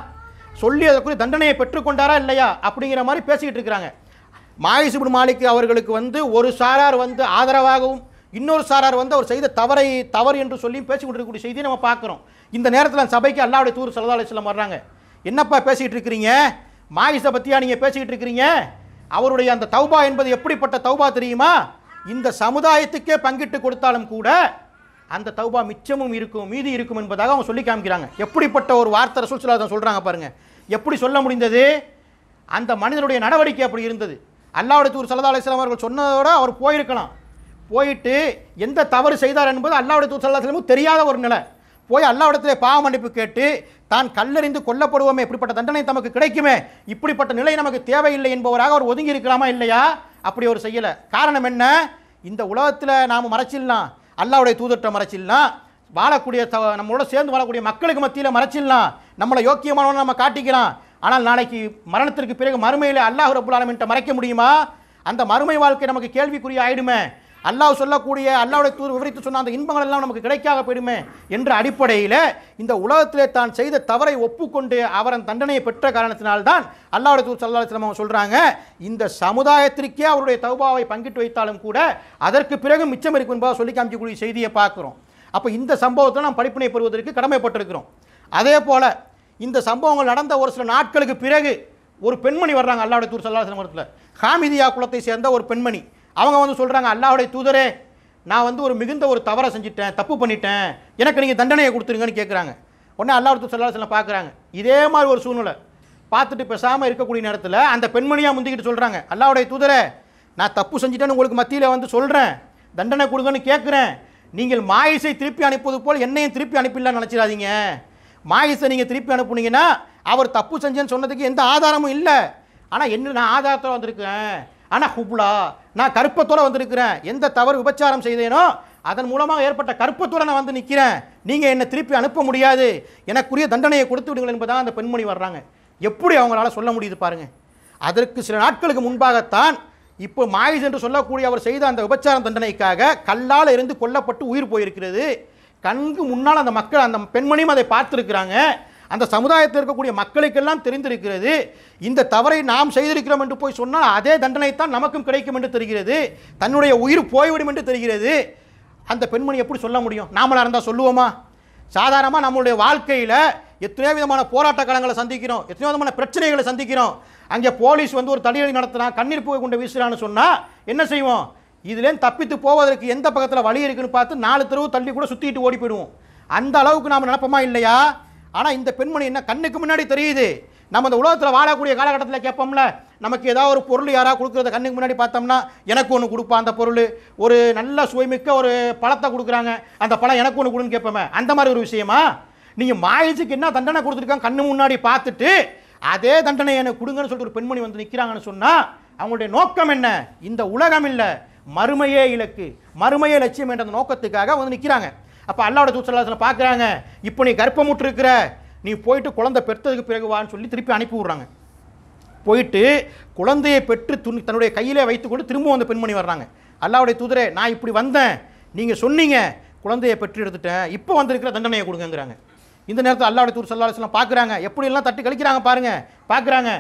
சொல்லி அதற்குரிய தண்டனையை பெற்றுக்கொண்டாரா இல்லையா அப்படிங்கிற மாதிரி பேசிக்கிட்டு இருக்கிறாங்க இப்படி மாலிக் அவர்களுக்கு வந்து ஒரு சாரார் வந்து ஆதரவாகவும் இன்னொரு சாரார் வந்து அவர் செய்த தவறை தவறு என்று சொல்லி பேசிக்கொண்டிருக்கக்கூடிய செய்தியை நம்ம பார்க்குறோம் இந்த நேரத்தில் சபைக்கு அல்லாவுடைய தூர் சலதாலை அலிஸ்லாம் வர்றாங்க என்னப்பா பேசிகிட்டு இருக்கிறீங்க மாயிசை பற்றியா நீங்கள் பேசிக்கிட்டு இருக்கிறீங்க அவருடைய அந்த தௌபா என்பது எப்படிப்பட்ட தௌபா தெரியுமா இந்த சமுதாயத்துக்கே பங்கிட்டு கொடுத்தாலும் கூட அந்த தௌபா மிச்சமும் இருக்கும் மீதி இருக்கும் என்பதாக அவங்க சொல்லி காமிக்கிறாங்க எப்படிப்பட்ட ஒரு வார்த்தை சூழ்ச்சலாக தான் சொல்கிறாங்க பாருங்கள் எப்படி சொல்ல முடிந்தது அந்த மனிதனுடைய நடவடிக்கை அப்படி இருந்தது அல்லாவுடைய தூர் சல்லா அலிஸ்லாம் அவர்கள் சொன்னதோட அவர் போயிருக்கலாம் போயிட்டு எந்த தவறு செய்தார் என்பது அல்லாவுடைய தூர் சல்லா தெரியாத ஒரு நிலை போய் அல்லாவிடத்திலே பாவ மன்னிப்பு கேட்டு தான் கல்லறிந்து கொல்லப்படுவோமே இப்படிப்பட்ட தண்டனை தமக்கு கிடைக்குமே இப்படிப்பட்ட நிலை நமக்கு தேவையில்லை என்பவராக அவர் ஒதுங்கி இருக்கலாமா இல்லையா அப்படி அவர் செய்யலை காரணம் என்ன இந்த உலகத்தில் நாம் மறைச்சிடலாம் அல்லாவுடைய தூதர்கிட்ட மறைச்சிடலாம் வாழக்கூடிய த நம்மளோட சேர்ந்து வாழக்கூடிய மக்களுக்கு மத்தியில் மறைச்சிடலாம் நம்மளை யோக்கியமானவன் நம்ம காட்டிக்கலாம் ஆனால் நாளைக்கு மரணத்திற்கு பிறகு மறுமையில் அல்லாஹ் ரபுல்லாலமின்ட்ட மறைக்க முடியுமா அந்த மறுமை வாழ்க்கை நமக்கு கேள்விக்குரிய ஆயிடுமே அல்லாஹ் சொல்லக்கூடிய அல்லாவுடைய தூர் விவரித்து சொன்ன அந்த இன்பங்கள் எல்லாம் நமக்கு கிடைக்காக போயிடுமே என்ற அடிப்படையில் இந்த உலகத்திலே தான் செய்த தவறை ஒப்புக்கொண்டு அவரன் தண்டனையை பெற்ற காரணத்தினால்தான் அல்லாவுடைய தூர் சிலம் அவங்க சொல்கிறாங்க இந்த சமுதாயத்திற்கே அவருடைய தௌபாவை பங்கிட்டு வைத்தாலும் கூட அதற்கு பிறகு மிச்சம் இருக்கும் என்பதாக சொல்லி காமிக்கக்கூடிய செய்தியை பார்க்குறோம் அப்போ இந்த சம்பவத்தில் நாம் படிப்பினை பெறுவதற்கு கடமைப்பட்டிருக்கிறோம் அதே போல் இந்த சம்பவங்கள் நடந்த ஒரு சில நாட்களுக்கு பிறகு ஒரு பெண்மணி வர்றாங்க அல்லாவுடைய தூர் சல்லாஹ் ஹாமிதியா குலத்தை சேர்ந்த ஒரு பெண்மணி அவங்க வந்து சொல்கிறாங்க அல்லாஹுடைய தூதரே நான் வந்து ஒரு மிகுந்த ஒரு தவறை செஞ்சுட்டேன் தப்பு பண்ணிட்டேன் எனக்கு நீங்கள் தண்டனையை கொடுத்துருங்கன்னு கேட்குறாங்க உடனே அல்லாஹ் சொல்லா சொல்ல பார்க்குறாங்க இதே மாதிரி ஒரு சூழ்நிலை பார்த்துட்டு பேசாமல் இருக்கக்கூடிய நேரத்தில் அந்த பெண்மணியாக முந்திக்கிட்டு சொல்கிறாங்க அல்லாவுடைய தூதரை நான் தப்பு செஞ்சிட்டேன்னு உங்களுக்கு மத்தியில் வந்து சொல்கிறேன் தண்டனை கொடுங்கன்னு கேட்குறேன் நீங்கள் மாயிசை திருப்பி அனுப்புவது போல் என்னையும் திருப்பி அனுப்பிடலான்னு நினச்சிடாதீங்க மாயிசை நீங்கள் திருப்பி அனுப்புனீங்கன்னா அவர் தப்பு செஞ்சேன்னு சொன்னதுக்கு எந்த ஆதாரமும் இல்லை ஆனால் என்ன நான் ஆதாரத்தில் வந்திருக்கேன் ஆனால் ஹுப்லா நான் கருப்பத்தோடு வந்திருக்கிறேன் எந்த தவறு உபச்சாரம் செய்தேனோ அதன் மூலமாக ஏற்பட்ட கருப்பத்தோடு நான் வந்து நிற்கிறேன் நீங்கள் என்னை திருப்பி அனுப்ப முடியாது எனக்குரிய தண்டனையை கொடுத்து விடுங்கள் என்பதாக அந்த பெண்மணி வர்றாங்க எப்படி அவங்களால சொல்ல முடியுது பாருங்கள் அதற்கு சில நாட்களுக்கு முன்பாகத்தான் இப்போ மாயிஸ் என்று சொல்லக்கூடிய அவர் செய்த அந்த உபச்சாரம் தண்டனைக்காக கல்லால் இருந்து கொல்லப்பட்டு உயிர் போயிருக்கிறது கண்கு முன்னால் அந்த மக்கள் அந்த பெண்மணியும் அதை பார்த்துருக்கிறாங்க அந்த சமுதாயத்தில் இருக்கக்கூடிய மக்களுக்கெல்லாம் தெரிந்திருக்கிறது இந்த தவறை நாம் செய்திருக்கிறோம் என்று போய் சொன்னால் அதே தண்டனைத்தான் நமக்கும் கிடைக்கும் என்று தெரிகிறது தன்னுடைய உயிர் போய்விடும் என்று தெரிகிறது அந்த பெண்மணி எப்படி சொல்ல முடியும் நாமளாக இருந்தால் சொல்லுவோமா சாதாரணமாக நம்மளுடைய வாழ்க்கையில் எத்தனையோ விதமான போராட்ட காலங்களை சந்திக்கிறோம் எத்தனையோ விதமான பிரச்சனைகளை சந்திக்கிறோம் அங்கே போலீஸ் வந்து ஒரு தடியடி நடத்துகிறான் கண்ணீர் போய் கொண்டு வீசுகிறான்னு சொன்னால் என்ன செய்வோம் இதுலேருந்து தப்பித்து போவதற்கு எந்த பக்கத்தில் வழி இருக்குன்னு பார்த்து நாலு தெருவு தள்ளி கூட சுற்றிட்டு ஓடி போயிடுவோம் அந்த அளவுக்கு நாம் நினப்பமா இல்லையா ஆனால் இந்த பெண்மணி என்ன கண்ணுக்கு முன்னாடி தெரியுது நம்ம இந்த உலகத்தில் வாழக்கூடிய காலகட்டத்தில் கேட்போம்ல நமக்கு ஏதாவது ஒரு பொருள் யாராவது கொடுக்குறத கண்ணுக்கு முன்னாடி பார்த்தோம்னா எனக்கு ஒன்று கொடுப்பா அந்த பொருள் ஒரு நல்ல சுவைமிக்க ஒரு பழத்தை கொடுக்குறாங்க அந்த பழம் எனக்கு ஒன்று கொடுன்னு கேட்போமே அந்த மாதிரி ஒரு விஷயமா நீங்கள் மாயஜிக்கு என்ன தண்டனை கொடுத்துருக்காங்க கண்ணு முன்னாடி பார்த்துட்டு அதே தண்டனை எனக்கு கொடுங்கன்னு சொல்லிட்டு ஒரு பெண்மணி வந்து நிற்கிறாங்கன்னு சொன்னால் அவங்களுடைய நோக்கம் என்ன இந்த உலகம் இல்லை மறுமையே இலக்கு மறுமையே லட்சியம் என்ற நோக்கத்துக்காக வந்து நிற்கிறாங்க அப்போ அல்லாவோட தூசலாசலம் பார்க்குறாங்க இப்போ நீ கர்ப்பமுற்று இருக்கிற நீ போயிட்டு குழந்தை பெற்றதுக்கு பிறகு வான்னு சொல்லி திருப்பி அனுப்பி விட்றாங்க போயிட்டு குழந்தையை பெற்று துணி தன்னுடைய கையில் வைத்துக்கொண்டு திரும்பவும் அந்த பெண்மணி வர்றாங்க அல்லாவுடைய தூதரே நான் இப்படி வந்தேன் நீங்கள் சொன்னீங்க குழந்தையை பெற்று எடுத்துட்டேன் இப்போ வந்திருக்கிற தண்டனையை கொடுங்கங்கிறாங்க இந்த நேரத்தில் அல்லாவுடைய தூர் சல்லாஸ்லாம் பார்க்குறாங்க எப்படியெல்லாம் தட்டு கழிக்கிறாங்க பாருங்கள் பார்க்குறாங்க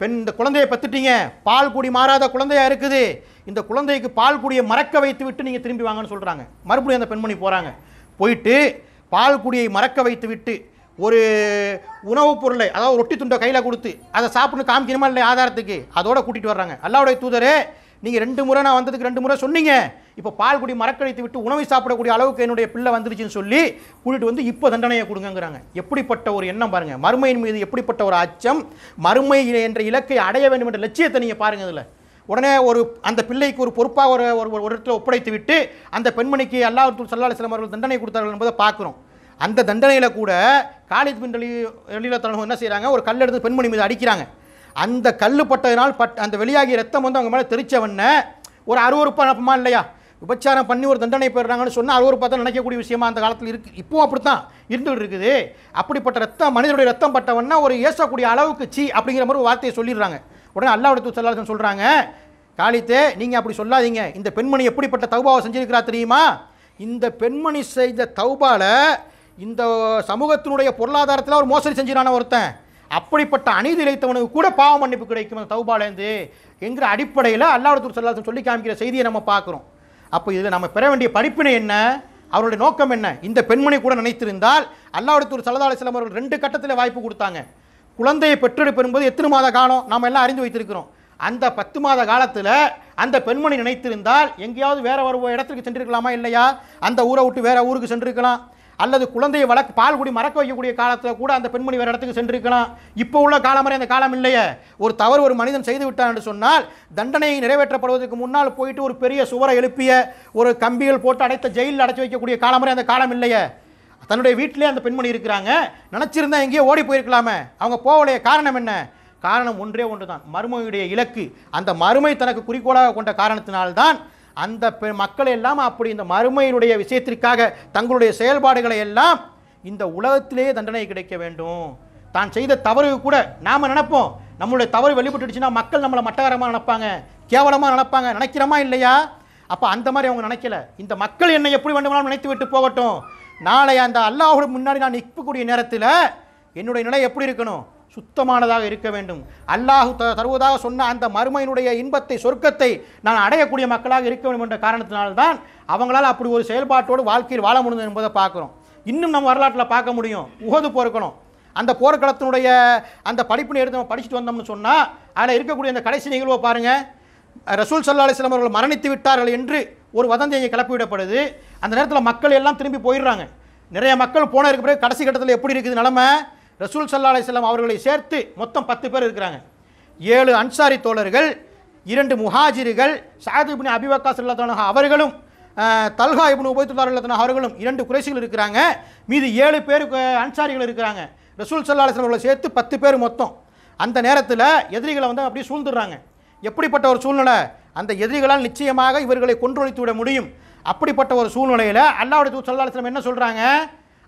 பெண் இந்த குழந்தையை பெற்றுட்டீங்க பால் கூடி மாறாத குழந்தையாக இருக்குது இந்த குழந்தைக்கு பால் குடியை மறக்க வைத்து விட்டு நீங்கள் திரும்பி வாங்கன்னு சொல்கிறாங்க மறுபடியும் அந்த பெண்மணி போகிறாங்க போயிட்டு பால் குடியை மறக்க வைத்து விட்டு ஒரு உணவுப் பொருளை அதாவது ரொட்டி துண்டை கையில் கொடுத்து அதை சாப்பிட்ணும் காமிக்கணுமா இல்லை ஆதாரத்துக்கு அதோடு கூட்டிகிட்டு வர்றாங்க அல்லாவுடைய தூதரே நீங்கள் ரெண்டு முறை நான் வந்ததுக்கு ரெண்டு முறை சொன்னீங்க இப்போ பால் குடி மறக்கழித்து விட்டு உணவை சாப்பிடக்கூடிய அளவுக்கு என்னுடைய பிள்ளை வந்துருச்சுன்னு சொல்லி கூட்டிகிட்டு வந்து இப்போ தண்டனையை கொடுங்கங்கிறாங்க எப்படிப்பட்ட ஒரு எண்ணம் பாருங்கள் மறுமையின் மீது எப்படிப்பட்ட ஒரு அச்சம் மறுமை என்ற இலக்கை அடைய வேண்டும் என்ற லட்சியத்தை நீங்கள் பாருங்கள் இதில் உடனே ஒரு அந்த பிள்ளைக்கு ஒரு பொறுப்பாக ஒரு ஒரு இடத்துல ஒப்படைத்து விட்டு அந்த பெண்மணிக்கு அல்லாஹ் சல்லா அலிஸ்லாம் அவர்கள் தண்டனை கொடுத்தார்கள் என்பதை பார்க்குறோம் அந்த தண்டனையில் கூட காலித் பின் வெளியிலத்தனவங்க என்ன செய்கிறாங்க ஒரு கல் எடுத்து பெண்மணி மீது அடிக்கிறாங்க அந்த கல் பட்டதினால் பட் அந்த வெளியாகிய ரத்தம் வந்து அவங்க மேலே தெரிச்சவொன்னே ஒரு நடப்புமா இல்லையா விபச்சாரம் பண்ணி ஒரு தண்டனை பெறுறாங்கன்னு சொன்னால் அருவறுப்பாக தான் நினைக்கக்கூடிய விஷயமா அந்த காலத்தில் இருக்குது இப்போவும் அப்படி தான் இருந்துகிட்டு இருக்குது அப்படிப்பட்ட ரத்தம் மனிதனுடைய ரத்தம் பட்டவன்னா ஒரு ஏசக்கூடிய அளவுக்கு சி அப்படிங்கிற மாதிரி ஒரு வார்த்தையை சொல்லிடுறாங்க உடனே அல்லாவுடைய தூசல்லாசன் சொல்கிறாங்க காலித்தே நீங்கள் அப்படி சொல்லாதீங்க இந்த பெண்மணி எப்படிப்பட்ட தௌபாவை செஞ்சுருக்கிறா தெரியுமா இந்த பெண்மணி செய்த தௌபாவில் இந்த சமூகத்தினுடைய பொருளாதாரத்தில் ஒரு மோசடி செஞ்சிடான ஒருத்தன் அப்படிப்பட்ட அநீதி இழைத்தவனுக்கு கூட பாவ மன்னிப்பு கிடைக்கும் அந்த தௌபாலேருந்து என்கிற அடிப்படையில் அல்லாவுடைய செல்லாசன் சொல்லி காமிக்கிற செய்தியை நம்ம பார்க்குறோம் அப்போ இதில் நம்ம பெற வேண்டிய படிப்பினை என்ன அவருடைய நோக்கம் என்ன இந்த பெண்மணி கூட நினைத்திருந்தால் அல்லாவுடைய சலதாலை சிலம் அவர்கள் ரெண்டு கட்டத்தில் வாய்ப்பு கொடுத்தாங்க குழந்தையை பெற்றெடுப்பு என்பது எத்தனை மாத காலம் நாம் எல்லாம் அறிந்து வைத்திருக்கிறோம் அந்த பத்து மாத காலத்தில் அந்த பெண்மணி நினைத்திருந்தால் எங்கேயாவது வேறு ஒரு இடத்துக்கு சென்றிருக்கலாமா இல்லையா அந்த ஊரை விட்டு வேறு ஊருக்கு சென்றிருக்கலாம் அல்லது குழந்தையை வளர்க்க பால் குடி மறக்க வைக்கக்கூடிய காலத்தில் கூட அந்த பெண்மணி வேறு இடத்துக்கு சென்றிருக்கலாம் இப்போ உள்ள காலம் வரை அந்த காலம் இல்லையே ஒரு தவறு ஒரு மனிதன் செய்து விட்டான் என்று சொன்னால் தண்டனை நிறைவேற்றப்படுவதற்கு முன்னால் போயிட்டு ஒரு பெரிய சுவரை எழுப்பிய ஒரு கம்பிகள் போட்டு அடைத்த ஜெயிலில் அடைச்சி வைக்கக்கூடிய காலம் வரை அந்த காலம் இல்லையே தன்னுடைய வீட்டிலே அந்த பெண்மணி இருக்கிறாங்க நினச்சிருந்தா எங்கேயோ ஓடி போயிருக்கலாமே அவங்க போகலைய காரணம் என்ன காரணம் ஒன்றே ஒன்று தான் மருமையுடைய இலக்கு அந்த மறுமை தனக்கு குறிக்கோளாக கொண்ட காரணத்தினால்தான் அந்த மக்கள் எல்லாம் அப்படி இந்த மறுமையினுடைய விஷயத்திற்காக தங்களுடைய செயல்பாடுகளை எல்லாம் இந்த உலகத்திலேயே தண்டனை கிடைக்க வேண்டும் தான் செய்த தவறு கூட நாம் நினைப்போம் நம்மளுடைய தவறு வெளிப்பட்டுடுச்சுன்னா மக்கள் நம்மளை மட்டகரமாக நினைப்பாங்க கேவலமாக நினைப்பாங்க நினைக்கிறோமா இல்லையா அப்போ அந்த மாதிரி அவங்க நினைக்கல இந்த மக்கள் என்னை எப்படி வேண்டுமானாலும் நினைத்து விட்டு போகட்டும் நாளை அந்த அல்லாஹோட முன்னாடி நான் நிற்கக்கூடிய நேரத்தில் என்னுடைய நிலை எப்படி இருக்கணும் சுத்தமானதாக இருக்க வேண்டும் அல்லாஹு த தருவதாக சொன்ன அந்த மருமையினுடைய இன்பத்தை சொர்க்கத்தை நான் அடையக்கூடிய மக்களாக இருக்க வேண்டும் என்ற காரணத்தினால்தான் அவங்களால் அப்படி ஒரு செயல்பாட்டோடு வாழ்க்கையில் வாழ முடியும் என்பதை பார்க்குறோம் இன்னும் நம்ம வரலாற்றில் பார்க்க முடியும் உகது போர்க்கணும் அந்த போர்க்களத்தினுடைய அந்த படிப்பினை எடுத்து நம்ம படிச்சுட்டு வந்தோம்னு சொன்னால் அதில் இருக்கக்கூடிய அந்த கடைசி நிகழ்வை பாருங்கள் ரசூல் சல்லா அலிஸ்லாம் அவர்கள் மரணித்து விட்டார்கள் என்று ஒரு வதந்தியை கிளப்பிவிடப்படுது அந்த நேரத்தில் மக்கள் எல்லாம் திரும்பி போயிடுறாங்க நிறைய மக்கள் போன இருக்க பிறகு கடைசி கட்டத்தில் எப்படி இருக்குது நிலமை ரசூல் சல்லா அலிஸ்லாம் அவர்களை சேர்த்து மொத்தம் பத்து பேர் இருக்கிறாங்க ஏழு அன்சாரி தோழர்கள் இரண்டு முஹாஜிர்கள் சாயத் இப்னு அபிவக்கா சல்லாத்தான அவர்களும் தல்ஹா உபயத்துல்லா உபயத்துல்லாத்தான அவர்களும் இரண்டு குறைசிகள் இருக்கிறாங்க மீது ஏழு பேர் அன்சாரிகள் இருக்கிறாங்க ரசூல் சல்லா அலிஸ்லாம் அவர்களை சேர்த்து பத்து பேர் மொத்தம் அந்த நேரத்தில் எதிரிகளை வந்து அப்படியே சூழ்ந்துடுறாங்க எப்படிப்பட்ட ஒரு சூழ்நிலை அந்த எதிரிகளால் நிச்சயமாக இவர்களை கொன்றொழித்து விட முடியும் அப்படிப்பட்ட ஒரு சூழ்நிலையில் அல்லாவுடைய தூத் இஸ்லாம் என்ன சொல்கிறாங்க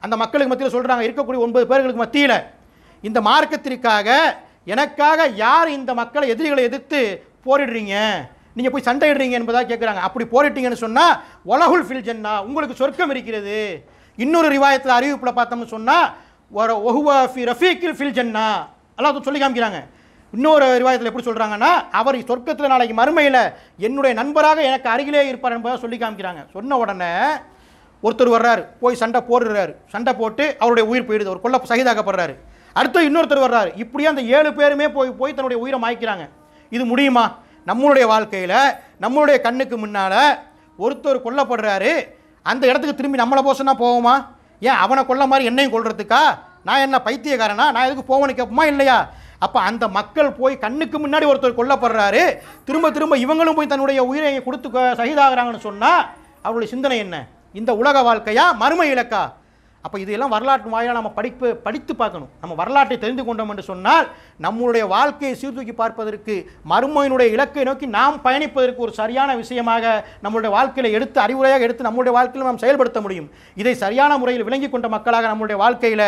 அந்த மக்களுக்கு மத்தியில் சொல்கிறாங்க இருக்கக்கூடிய ஒன்பது பேர்களுக்கு மத்தியில் இந்த மார்க்கத்திற்காக எனக்காக யார் இந்த மக்களை எதிரிகளை எதிர்த்து போரிடுறீங்க நீங்கள் போய் சண்டையிடுறீங்க என்பதாக கேட்குறாங்க அப்படி போரிட்டீங்கன்னு சொன்னால் ஒலகுல் ஃபில் ஜென்னா உங்களுக்கு சொர்க்கம் இருக்கிறது இன்னொரு ரிவாயத்தில் அறிவிப்பில் பார்த்தோம்னு சொன்னால் ஒரு ஒஹுவா ஃபி ரஃபீக்கில் ஃபில் ஜென்னா அல்லாத்தும் சொல்லி காமிக்கிறாங்க இன்னொரு ரிவாயத்தில் எப்படி சொல்கிறாங்கன்னா அவர் சொர்க்கத்தில் நாளைக்கு மறுமையில் என்னுடைய நண்பராக எனக்கு அருகிலே இருப்பார் என்பதை சொல்லி காமிக்கிறாங்க சொன்ன உடனே ஒருத்தர் வர்றாரு போய் சண்டை போடுறாரு சண்டை போட்டு அவருடைய உயிர் போயிடுது ஒரு கொல்ல சகிதாக்கப்படுறாரு அடுத்து இன்னொருத்தர் வர்றாரு இப்படியே அந்த ஏழு பேருமே போய் போய் தன்னுடைய உயிரை மாய்க்கிறாங்க இது முடியுமா நம்மளுடைய வாழ்க்கையில் நம்மளுடைய கண்ணுக்கு முன்னால் ஒருத்தர் கொல்லப்படுறாரு அந்த இடத்துக்கு திரும்பி நம்மளை போசனா போவோமா ஏன் அவனை கொல்ல மாதிரி என்னையும் கொள்றதுக்கா நான் என்ன பைத்தியக்காரனா நான் எதுக்கு போவனு கேட்போமா இல்லையா அப்போ அந்த மக்கள் போய் கண்ணுக்கு முன்னாடி ஒருத்தர் கொல்லப்படுறாரு திரும்ப திரும்ப இவங்களும் போய் தன்னுடைய உயிரை கொடுத்து சகிதாகிறாங்கன்னு சொன்னால் அவருடைய சிந்தனை என்ன இந்த உலக வாழ்க்கையா மறுமை இலக்கா அப்போ இதெல்லாம் வரலாற்று வாயிலாக நம்ம படிப்பு படித்து பார்க்கணும் நம்ம வரலாற்றை தெரிந்து கொண்டோம் என்று சொன்னால் நம்மளுடைய வாழ்க்கையை சீர்தூக்கி பார்ப்பதற்கு மறுமையினுடைய இலக்கை நோக்கி நாம் பயணிப்பதற்கு ஒரு சரியான விஷயமாக நம்மளுடைய வாழ்க்கையில் எடுத்து அறிவுரையாக எடுத்து நம்மளுடைய வாழ்க்கையில் நாம் செயல்படுத்த முடியும் இதை சரியான முறையில் விளங்கி கொண்ட மக்களாக நம்மளுடைய வாழ்க்கையில்